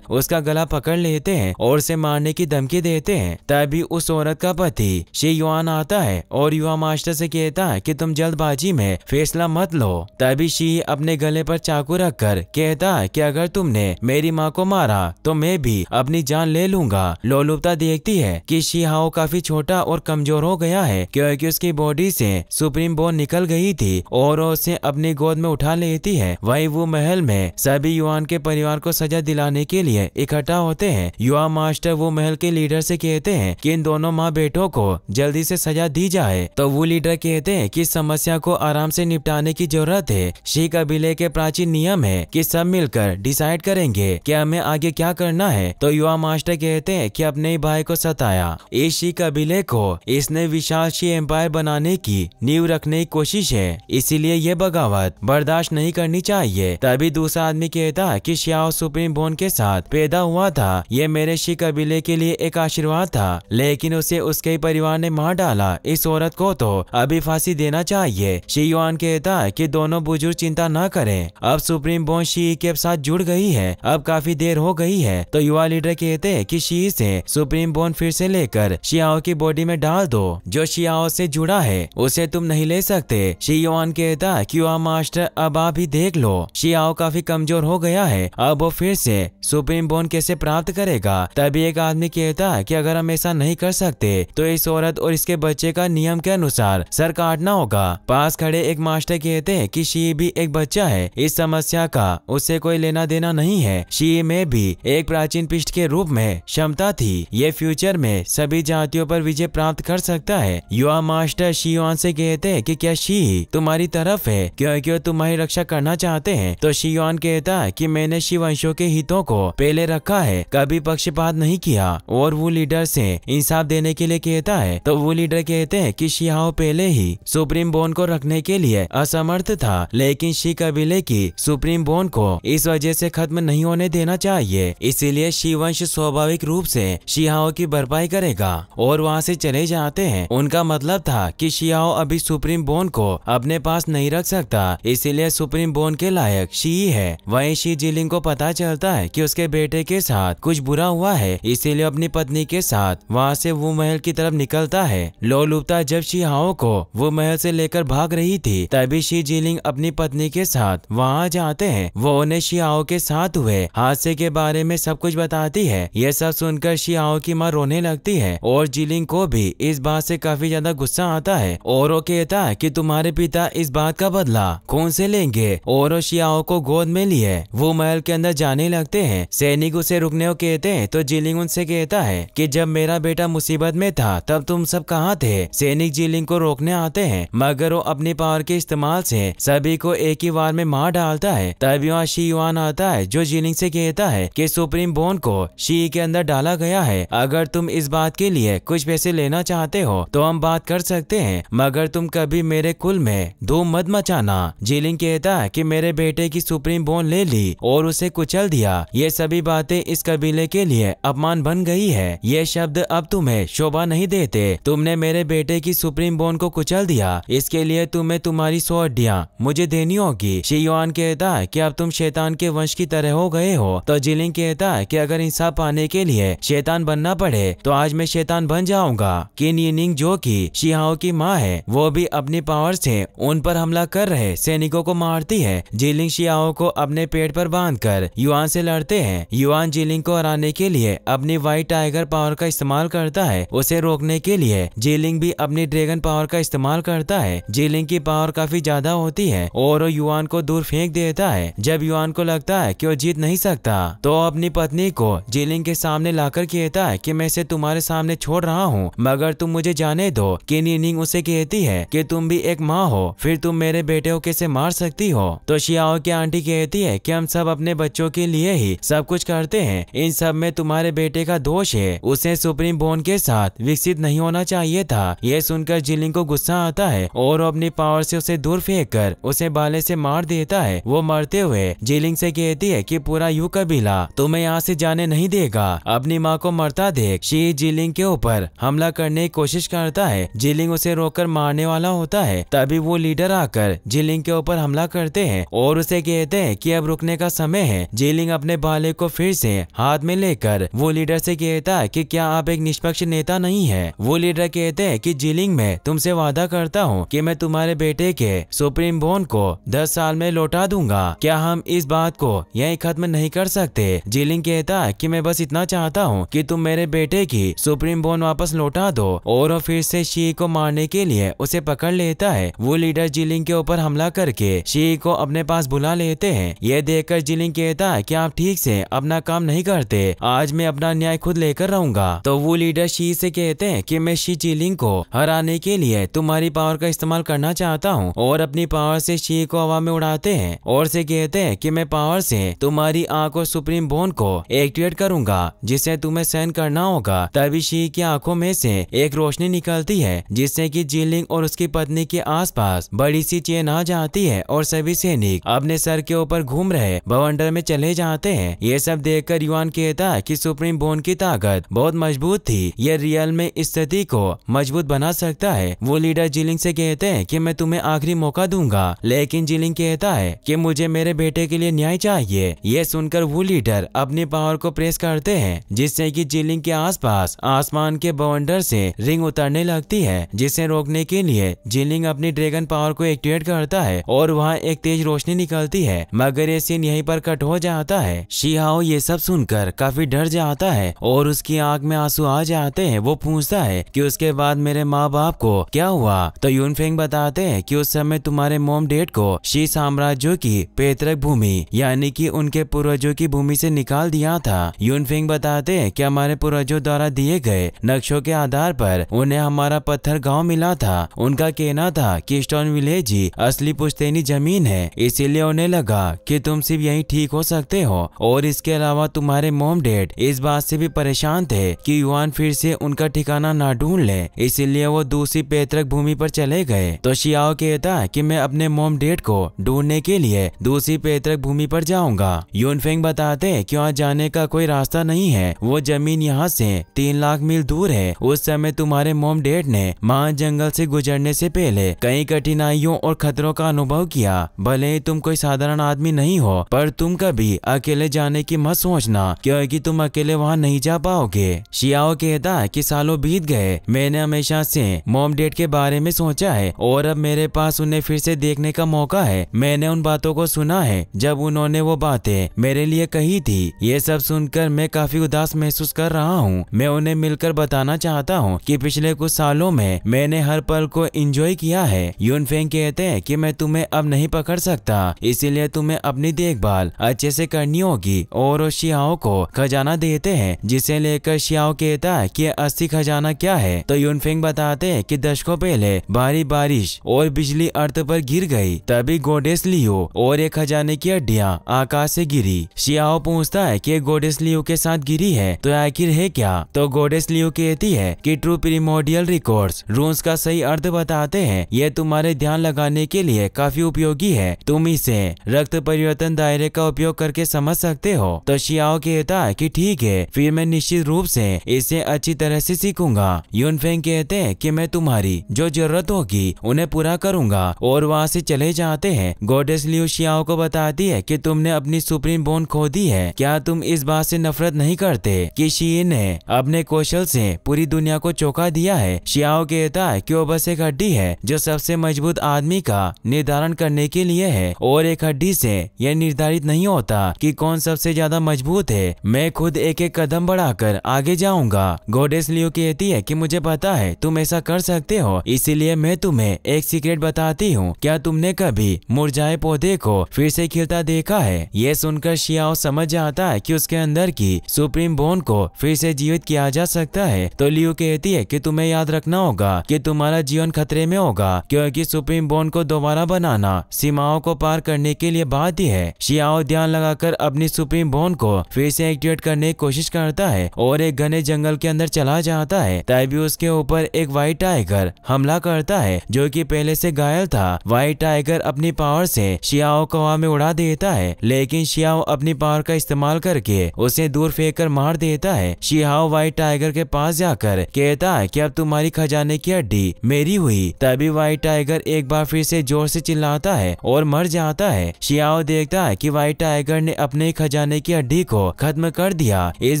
उसका गला पकड़ लेते हैं और उसे मारने की धमकी देते हैं तभी उस औरत का पति शे युवान आता है और युवा मास्टर से कहता है कि तुम जल्दबाजी में फैसला मत लो हो तभी शी अपने गले पर चाकू रख कर कहता कि अगर तुमने मेरी माँ को मारा तो मैं भी अपनी जान ले लूंगा लोलुपता देखती है कि शिहाओ काफी छोटा और कमजोर हो गया है क्योंकि उसकी बॉडी से सुप्रीम बोन निकल गई थी और उसे अपनी गोद में उठा लेती है वही वो महल में सभी युवान के परिवार को सजा दिलाने के लिए इकट्ठा होते हैं युवा मास्टर वो महल के लीडर से कहते हैं कि इन दोनों माँ बेटों को जल्दी से सजा दी जाए तो वो लीडर कहते हैं कि समस्या को आराम से निपटाने की जो रथ है शी कबीले के प्राचीन नियम है कि सब मिलकर डिसाइड करेंगे कि हमें आगे क्या करना है तो युवा मास्टर कहते हैं कि अपने भाई को सताया इस शी कबीले को इसने विशाल शी एम्पायर बनाने की नींव रखने की कोशिश है इसीलिए ये बगावत बर्दाश्त नहीं करनी चाहिए तभी दूसरा आदमी कहता है की श्याओ सुप्रीम बोन के साथ पैदा हुआ था ये मेरे शी कबीले के लिए एक आशीर्वाद था लेकिन उसे उसके परिवार ने मार डाला इस औरत को तो अभी फांसी देना चाहिए शी युवान कहता कि कि दोनों बुजुर्ग चिंता न करें अब सुप्रीम बोन शी के साथ जुड़ गई है अब काफी देर हो गई है तो युवा लीडर कहते हैं कि शी से सुप्रीम बोन फिर से लेकर शियाओ की बॉडी में डाल दो जो शियाओ से जुड़ा है उसे तुम नहीं ले सकते शी युवान कहता की युवा मास्टर अब आप ही देख लो शियाओ काफी कमजोर हो गया है अब वो फिर से सुप्रीम बोन कैसे प्राप्त करेगा तभी एक आदमी कहता की अगर हम ऐसा नहीं कर सकते तो इस औरत और इसके बच्चे का नियम के अनुसार सर काटना होगा पास खड़े एक मास्टर कहते कहते हैं कि शी भी एक बच्चा है इस समस्या का उसे कोई लेना देना नहीं है शी में भी एक प्राचीन पिष्ट के रूप में क्षमता थी ये फ्यूचर में सभी जातियों पर विजय प्राप्त कर सकता है युवा मास्टर शियोन से कहते हैं कि क्या शी तुम्हारी तरफ है क्योंकि तुम्हारी रक्षा करना चाहते हैं तो शियोन कहता है की मैंने शिवंशों के हितों को पहले रखा है कभी पक्षपात नहीं किया और वो लीडर से इंसाफ देने के लिए कहता है तो वो लीडर कहते हैं कि शिहाओ पहले ही सुप्रीम बोन को रखने के लिए असमर्थ समर्थ था लेकिन शी कबीले की सुप्रीम बोन को इस वजह से खत्म नहीं होने देना चाहिए इसीलिए शिवंश स्वाभाविक रूप से शिहाओ की भरपाई करेगा और वहाँ से चले जाते हैं उनका मतलब था कि शिहाओ अभी सुप्रीम बोन को अपने पास नहीं रख सकता इसीलिए सुप्रीम बोन के लायक शी है वही शी जिलिंग को पता चलता है की उसके बेटे के साथ कुछ बुरा हुआ है इसीलिए अपनी पत्नी के साथ वहाँ से वो महल की तरफ निकलता है लुपता जब शिहाओ को वो महल से लेकर भाग रही थी तभी शी जीलिंग अपनी पत्नी के साथ वहाँ जाते हैं वो उन्हें शियाओ के साथ हुए हादसे के बारे में सब कुछ बताती है ये सब सुनकर शियाओ की माँ रोने लगती है और जीलिंग को भी इस बात से काफी ज्यादा गुस्सा आता है और वो कहता है कि तुम्हारे पिता इस बात का बदला कौन से लेंगे और शियाओ को गोद में लिए वो महल के अंदर जाने लगते है सैनिक उसे रुकने को कहते हैं तो जीलिंग उनसे कहता है की जब मेरा बेटा मुसीबत में था तब तुम सब कहाँ थे सैनिक जीलिंग को रोकने आते हैं मगर वो अपने पावर के इस्तेमाल से से सभी को एक ही बार में मार डालता है तभी वहाँ शी युवान आता है जो जीनिंग से कहता है कि सुप्रीम बोन को शी के अंदर डाला गया है अगर तुम इस बात के लिए कुछ पैसे लेना चाहते हो तो हम बात कर सकते हैं मगर तुम कभी मेरे कुल में धूम मत मचाना जीलिंग कहता है कि मेरे बेटे की सुप्रीम बोन ले ली और उसे कुचल दिया ये सभी बातें इस कबीले के लिए अपमान बन गई है ये शब्द अब तुम्हें शोभा नहीं देते तुमने मेरे बेटे की सुप्रीम बोन को कुचल दिया इसके लिए तुम्हें तुम्हारी सौ गालियाँ मुझे देनी होगी युवान कहता है कि अब तुम शैतान के वंश की तरह हो गए हो तो जिलिंग कहता है कि अगर इंसाफ पाने के लिए शैतान बनना पड़े तो आज मैं शैतान बन जाऊंगा किन यिनिंग जो की शिहाओ की माँ है वो भी अपनी पावर से उन पर हमला कर रहे सैनिकों को मारती है जिलिंग शियाओ को अपने पेट पर बांध कर युवान से लड़ते हैं युवान जिलिंग को हराने के लिए अपनी व्हाइट टाइगर पावर का इस्तेमाल करता है उसे रोकने के लिए जिलिंग भी अपनी ड्रैगन पावर का इस्तेमाल करता है जिलिंग की पावर काफी ज्यादा होती है और युवान को दूर फेंक देता है जब युवान को लगता है की वो जीत नहीं सकता तो अपनी पत्नी को जेलिंग के सामने लाकर कहता है की मैं इसे तुम्हारे सामने छोड़ रहा हूँ मगर तुम मुझे जाने दो की निंग उसे कहती है की तुम भी एक माँ हो फिर तुम मेरे बेटे को कैसे मार सकती हो तो शियाओ की आंटी कहती है कि हम सब अपने बच्चों के लिए ही सब कुछ करते हैं इन सब में तुम्हारे बेटे का दोष है उसे सुप्रीम बोन के साथ विकसित नहीं होना चाहिए था यह सुनकर जिलिंग को गुस्सा आता है और अपनी पावर से उसे दूर फेंक देखकर उसे बाले से मार देता है वो मरते हुए जीलिंग से कहती है कि पूरा यू कबीला तुम्हें यहाँ से जाने नहीं देगा अपनी माँ को मरता देख शी जीलिंग के ऊपर हमला करने की कोशिश करता है जीलिंग उसे रोककर मारने वाला होता है तभी वो लीडर आकर जीलिंग के ऊपर हमला करते हैं और उसे कहते हैं कि अब रुकने का समय है जीलिंग अपने बाले को फिर से हाथ में लेकर वो लीडर से कहता है कि क्या आप एक निष्पक्ष नेता नहीं है वो लीडर कहते हैं कि जीलिंग में तुमसे वादा करता हूँ कि मैं तुम्हारे बेटे के सुपर सुप्रीम बोन को दस साल में लौटा दूंगा क्या हम इस बात को यही खत्म नहीं कर सकते जीलिंग कहता है कि मैं बस इतना चाहता हूँ कि तुम मेरे बेटे की सुप्रीम बोन वापस लौटा दो और फिर से शी को मारने के लिए उसे पकड़ लेता है वो लीडर जीलिंग के ऊपर हमला करके शी को अपने पास बुला लेते हैं यह देखकर जिलिंग कहता है कि आप ठीक से अपना काम नहीं करते आज मैं अपना न्याय खुद लेकर रहूंगा तो वो लीडर शी से कहते हैं कि मैं शी जीलिंग को हराने के लिए तुम्हारी पावर का इस्तेमाल करना चाहता हूँ और अपनी पावर से शी को हवा में उड़ाते हैं और से कहते हैं कि मैं पावर से तुम्हारी आंखों और सुप्रीम बोन को एक्टिवेट करूंगा जिसे तुम्हें सहन करना होगा तभी शी की आंखों में से एक रोशनी निकलती है जिससे कि जीलिंग और उसकी पत्नी के आसपास बड़ी सी चेन आ जाती है और सभी सैनिक अपने सर के ऊपर घूम रहे बवंडर में चले जाते हैं ये सब कर युवान कहता है की सुप्रीम बोन की ताकत बहुत मजबूत थी ये रियल में स्थिति को मजबूत बना सकता है वो लीडर जीलिंग से कहते हैं कि मैं तुम्हें आखिरी मौका धोखा दूंगा लेकिन जिलिंग कहता है कि मुझे मेरे बेटे के लिए न्याय चाहिए ये सुनकर वो लीडर अपने पावर को प्रेस करते हैं जिससे कि जिलिंग के आसपास आसमान के बवंडर से रिंग उतरने लगती है जिसे रोकने के लिए जिलिंग अपनी ड्रैगन पावर को एक्टिवेट करता है और वहाँ एक तेज रोशनी निकलती है मगर ये सीन यहीं पर कट हो जाता है शिहाओ ये सब सुनकर काफी डर जाता है और उसकी आंख में आंसू आ जाते हैं वो पूछता है कि उसके बाद मेरे माँ बाप को क्या हुआ तो यूनफेंग बताते हैं कि उस समय तुम तुम्हारे मोम डेड को शी साम्राज्यों की पैतृक भूमि यानी कि उनके पूर्वजों की भूमि से निकाल दिया था यूनफिंग बताते कि हमारे पूर्वजों द्वारा दिए गए नक्शों के आधार पर उन्हें हमारा पत्थर गांव मिला था उनका कहना था कि स्टोन विलेज ही असली पुश्तैनी जमीन है इसीलिए उन्हें लगा कि तुम सिर्फ यही ठीक हो सकते हो और इसके अलावा तुम्हारे मोम डेड इस बात से भी परेशान थे की युवान फिर से उनका ठिकाना ना ढूंढ ले इसीलिए वो दूसरी पैतृक भूमि पर चले गए तो शियाओ कहता कि मैं अपने मोम डेट को ढूंढने के लिए दूसरी पैतृक भूमि पर जाऊंगा यूनफेंग बताते कि वहाँ जाने का कोई रास्ता नहीं है वो जमीन यहाँ से तीन लाख मील दूर है उस समय तुम्हारे मोम डेट ने महान जंगल से गुजरने से पहले कई कठिनाइयों और खतरों का अनुभव किया भले ही तुम कोई साधारण आदमी नहीं हो पर तुम कभी अकेले जाने की मत सोचना क्योंकि तुम अकेले वहाँ नहीं जा पाओगे शियाओ कहता की सालों बीत गए मैंने हमेशा से मोम डेट के बारे में सोचा है और अब मेरे पास उन्हें फिर से देखने का मौका है मैंने उन बातों को सुना है जब उन्होंने वो बातें मेरे लिए कही थी ये सब सुनकर मैं काफी उदास महसूस कर रहा हूँ मैं उन्हें मिलकर बताना चाहता हूँ कि पिछले कुछ सालों में मैंने हर पल को एंजॉय किया है यून फेंग कहते हैं कि मैं तुम्हें अब नहीं पकड़ सकता इसीलिए तुम्हें अपनी देखभाल अच्छे से करनी होगी और वो शियाओ को खजाना देते हैं जिसे लेकर शियाओ कहता है की अस्सी खजाना क्या है तो यूनफेंग बताते हैं कि दशकों पहले भारी बारिश और बिजली अर्थ पर गिर गई तभी गोडेस लियो और एक खजाने की हड्डियाँ आकाश से गिरी शियाओ पूछता है की गोडेस लियो के साथ गिरी है तो आखिर है क्या तो गोडेस लियो कहती है की ट्रू प्रीमोडियल रिकॉर्ड रूस का सही अर्थ बताते हैं यह तुम्हारे ध्यान लगाने के लिए काफी उपयोगी है तुम इसे रक्त परिवर्तन दायरे का उपयोग करके समझ सकते हो तो शियाओ कहता है कि ठीक है फिर मैं निश्चित रूप से इसे अच्छी तरह से सीखूंगा यूनफेंग कहते हैं कि मैं तुम्हारी जो जरूरत होगी उन्हें पूरा करूंगा और और वहाँ से चले जाते हैं गोडेस लियोशियाओ को बताती है कि तुमने अपनी सुप्रीम बोन खो दी है क्या तुम इस बात से नफरत नहीं करते कि शीन ने अपने कौशल से पूरी दुनिया को चौंका दिया है शियाओ कहता है की वो बस एक हड्डी है जो सबसे मजबूत आदमी का निर्धारण करने के लिए है और एक हड्डी से यह निर्धारित नहीं होता कि कौन सबसे ज्यादा मजबूत है मैं खुद एक एक कदम बढ़ाकर आगे जाऊंगा गोडेस लियो कहती है कि मुझे पता है तुम ऐसा कर सकते हो इसीलिए मैं तुम्हें एक सीक्रेट बताती हूँ हूँ क्या तुमने कभी मुरझाए पौधे को फिर से खिलता देखा है ये सुनकर शियाओ समझ जाता है कि उसके अंदर की सुप्रीम बोन को फिर से जीवित किया जा सकता है तो लियो कहती है कि तुम्हें याद रखना होगा कि तुम्हारा जीवन खतरे में होगा क्योंकि सुप्रीम बोन को दोबारा बनाना सीमाओं को पार करने के लिए बात ही है शियाओ ध्यान लगाकर अपनी सुप्रीम बोन को फिर से एक्टिवेट करने की कोशिश करता है और एक घने जंगल के अंदर चला जाता है तभी उसके ऊपर एक व्हाइट टाइगर हमला करता है जो की पहले से घायल था व्हाइट टाइगर अपनी पावर से शियाओ को हवा में उड़ा देता है लेकिन शियाओ अपनी पावर का इस्तेमाल करके उसे दूर फेंक कर मार देता है शियाओ व्हाइट टाइगर के पास जाकर कहता है कि अब तुम्हारी खजाने की हड्डी मेरी हुई तभी व्हाइट टाइगर एक बार फिर से जोर से चिल्लाता है और मर जाता है शियाओ देखता है कि व्हाइट टाइगर ने अपने खजाने की हड्डी को खत्म कर दिया इस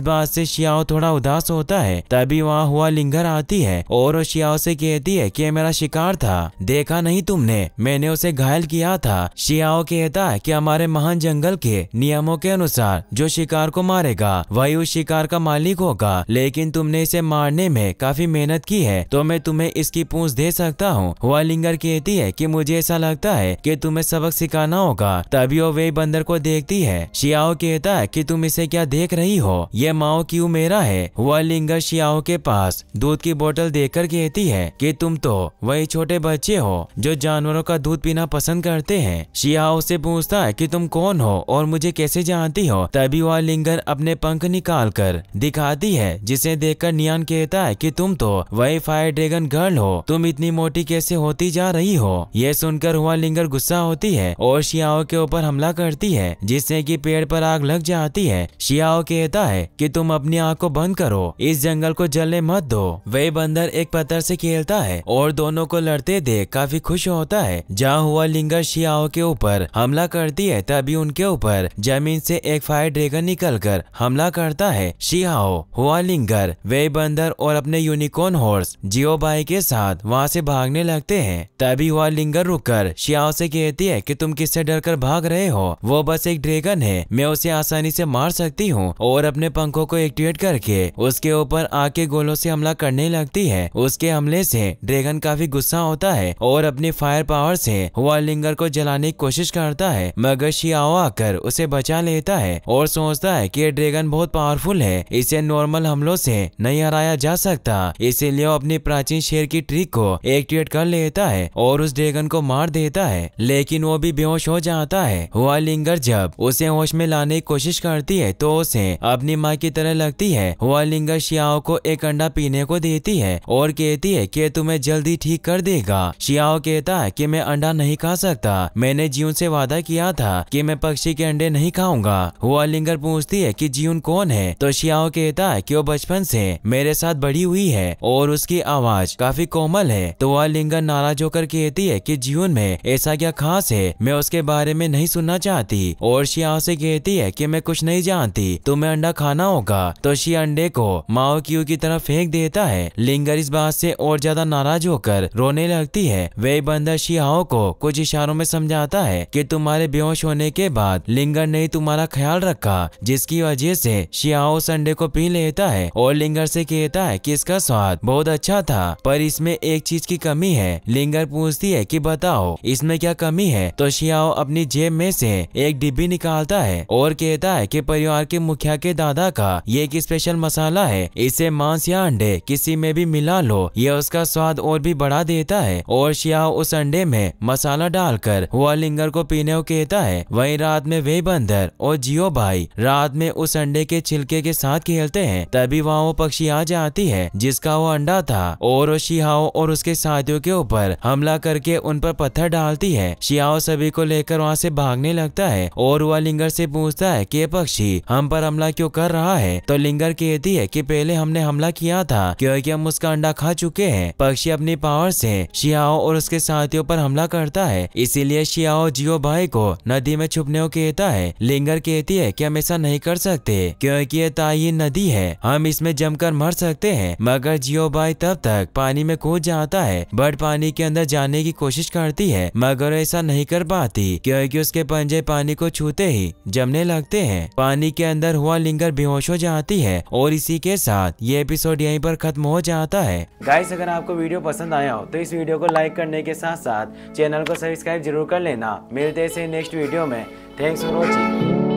बात से शियाओ थोड़ा उदास होता है तभी वहाँ हुआ लिंगर आती है और शियाओ से कहती है कि मेरा शिकार था देखा नहीं तुमने ने मैंने उसे घायल किया था शियाओ कहता है कि हमारे महान जंगल के नियमों के अनुसार जो शिकार को मारेगा वही उस शिकार का मालिक होगा लेकिन तुमने इसे मारने में काफी मेहनत की है तो मैं तुम्हें इसकी पूछ दे सकता हूँ वालिंगर कहती है की मुझे ऐसा लगता है की तुम्हें सबक सिखाना होगा तभी वो वे बंदर को देखती है शियाओ कहता है की तुम इसे क्या देख रही हो ये माओ क्यूँ मेरा है वालिंगर शियाओ के पास दूध की बोतल देकर कहती है कि तुम तो वही छोटे बच्चे हो जो जान जानवरों का दूध पीना पसंद करते हैं शिया उसे पूछता है कि तुम कौन हो और मुझे कैसे जानती हो तभी वह लिंगन अपने पंख निकाल कर दिखाती है जिसे देखकर नियान कहता है कि तुम तो वही फायर ड्रैगन गर्ल हो तुम इतनी मोटी कैसे होती जा रही हो यह सुनकर हुआ लिंगर गुस्सा होती है और शियाओ के ऊपर हमला करती है जिससे कि पेड़ पर आग लग जाती है शियाओ कहता है कि तुम अपनी आँख को बंद करो इस जंगल को जलने मत दो वही बंदर एक पत्थर से खेलता है और दोनों को लड़ते देख काफी खुश होता होता है जहाँ हुआ लिंगर शियाओं के ऊपर हमला करती है तभी उनके ऊपर जमीन से एक फायर ड्रैगन निकलकर हमला करता है शियाओ हुआ लिंगर वे बंदर और अपने यूनिकॉर्न हॉर्स जियो बाई के साथ वहाँ से भागने लगते हैं तभी हुआ लिंगर कर शियाओ से कहती है कि तुम किससे कर भाग रहे हो वो बस एक ड्रैगन है मैं उसे आसानी से मार सकती हूँ और अपने पंखों को एक्टिवेट करके उसके ऊपर आके गोलों से हमला करने लगती है उसके हमले से ड्रैगन काफी गुस्सा होता है और अपने फायर पावर से वालिंगर को जलाने की कोशिश करता है मगर शियाओ आकर उसे बचा लेता है और सोचता है कि ड्रैगन बहुत पावरफुल है इसे नॉर्मल हमलों से नहीं हराया जा सकता इसीलिए वो अपनी प्राचीन शेर की ट्रिक को एक्टिवेट कर लेता है और उस ड्रैगन को मार देता है लेकिन वो भी बेहोश हो जाता है वालिंगर जब उसे होश में लाने की कोशिश करती है तो उसे अपनी माँ की तरह लगती है वालिंगर शियाओ को एक अंडा पीने को देती है और कहती है कि तुम्हें जल्दी ठीक कर देगा शियाओ कहता है कि मैं अंडा नहीं खा सकता मैंने जीवन से वादा किया था कि मैं पक्षी के अंडे नहीं खाऊंगा हुआ लिंगर पूछती है कि जीवन कौन है तो शियाओ कहता है कि वो बचपन से मेरे साथ बड़ी हुई है और उसकी आवाज काफी कोमल है तो वह लिंगर नाराज होकर कहती है की जीवन में ऐसा क्या खास है मैं उसके बारे में नहीं सुनना चाहती और शियाओ से कहती है की मैं कुछ नहीं जानती तुम्हें अंडा खाना होगा तो शी अंडे को माओ क्यू की तरफ फेंक देता है लिंगर इस बात से और ज्यादा नाराज होकर रोने लगती है वे बंदर शियाओं को कुछ इशारों में समझाता है कि तुम्हारे बेहोश होने के बाद लिंगर ने तुम्हारा ख्याल रखा जिसकी वजह से शियाओ उस अंडे को पी लेता है और लिंगर से कहता है कि इसका स्वाद बहुत अच्छा था पर इसमें एक चीज की कमी है लिंगर पूछती है कि बताओ इसमें क्या कमी है तो शियाओ अपनी जेब में से एक डिब्बी निकालता है और कहता है कि परिवार के मुखिया के दादा का ये एक स्पेशल मसाला है इसे मांस या अंडे किसी में भी मिला लो यह उसका स्वाद और भी बढ़ा देता है और शियाओ उस अंडे अंडे में मसाला डालकर वॉलिंगर को पीने को कहता है वहीं रात में वे बंदर और जियो भाई रात में उस अंडे के छिलके के साथ खेलते हैं तभी वहाँ वो पक्षी आ जाती है जिसका वो अंडा था और वो शिहाओ और उसके साथियों के ऊपर हमला करके उन पर पत्थर डालती है शिहाओ सभी को लेकर वहाँ से भागने लगता है और वह लिंगर से पूछता है की पक्षी हम पर हमला क्यों कर रहा है तो लिंगर कहती है की पहले हमने हमला किया था क्योंकि हम उसका अंडा खा चुके हैं पक्षी अपनी पावर से शिहाओ और उसके साथियों ऊपर हमला करता है इसीलिए शियाओ जियो भाई को नदी में छुपने को कहता है लिंगर कहती है कि हम ऐसा नहीं कर सकते क्योंकि ये ताइन नदी है हम इसमें जमकर मर सकते हैं मगर जियो भाई तब तक पानी में कूद जाता है बट पानी के अंदर जाने की कोशिश करती है मगर ऐसा नहीं कर पाती क्योंकि उसके पंजे पानी को छूते ही जमने लगते है पानी के अंदर हुआ लिंगर बेहोश हो जाती है और इसी के साथ ये एपिसोड यहीं पर खत्म हो जाता है गाइस अगर आपको वीडियो पसंद आया हो तो इस वीडियो को लाइक करने के साथ साथ चैनल को सब्सक्राइब जरूर कर लेना मिलते हैं नेक्स्ट वीडियो में थैंक्स फॉर वॉचिंग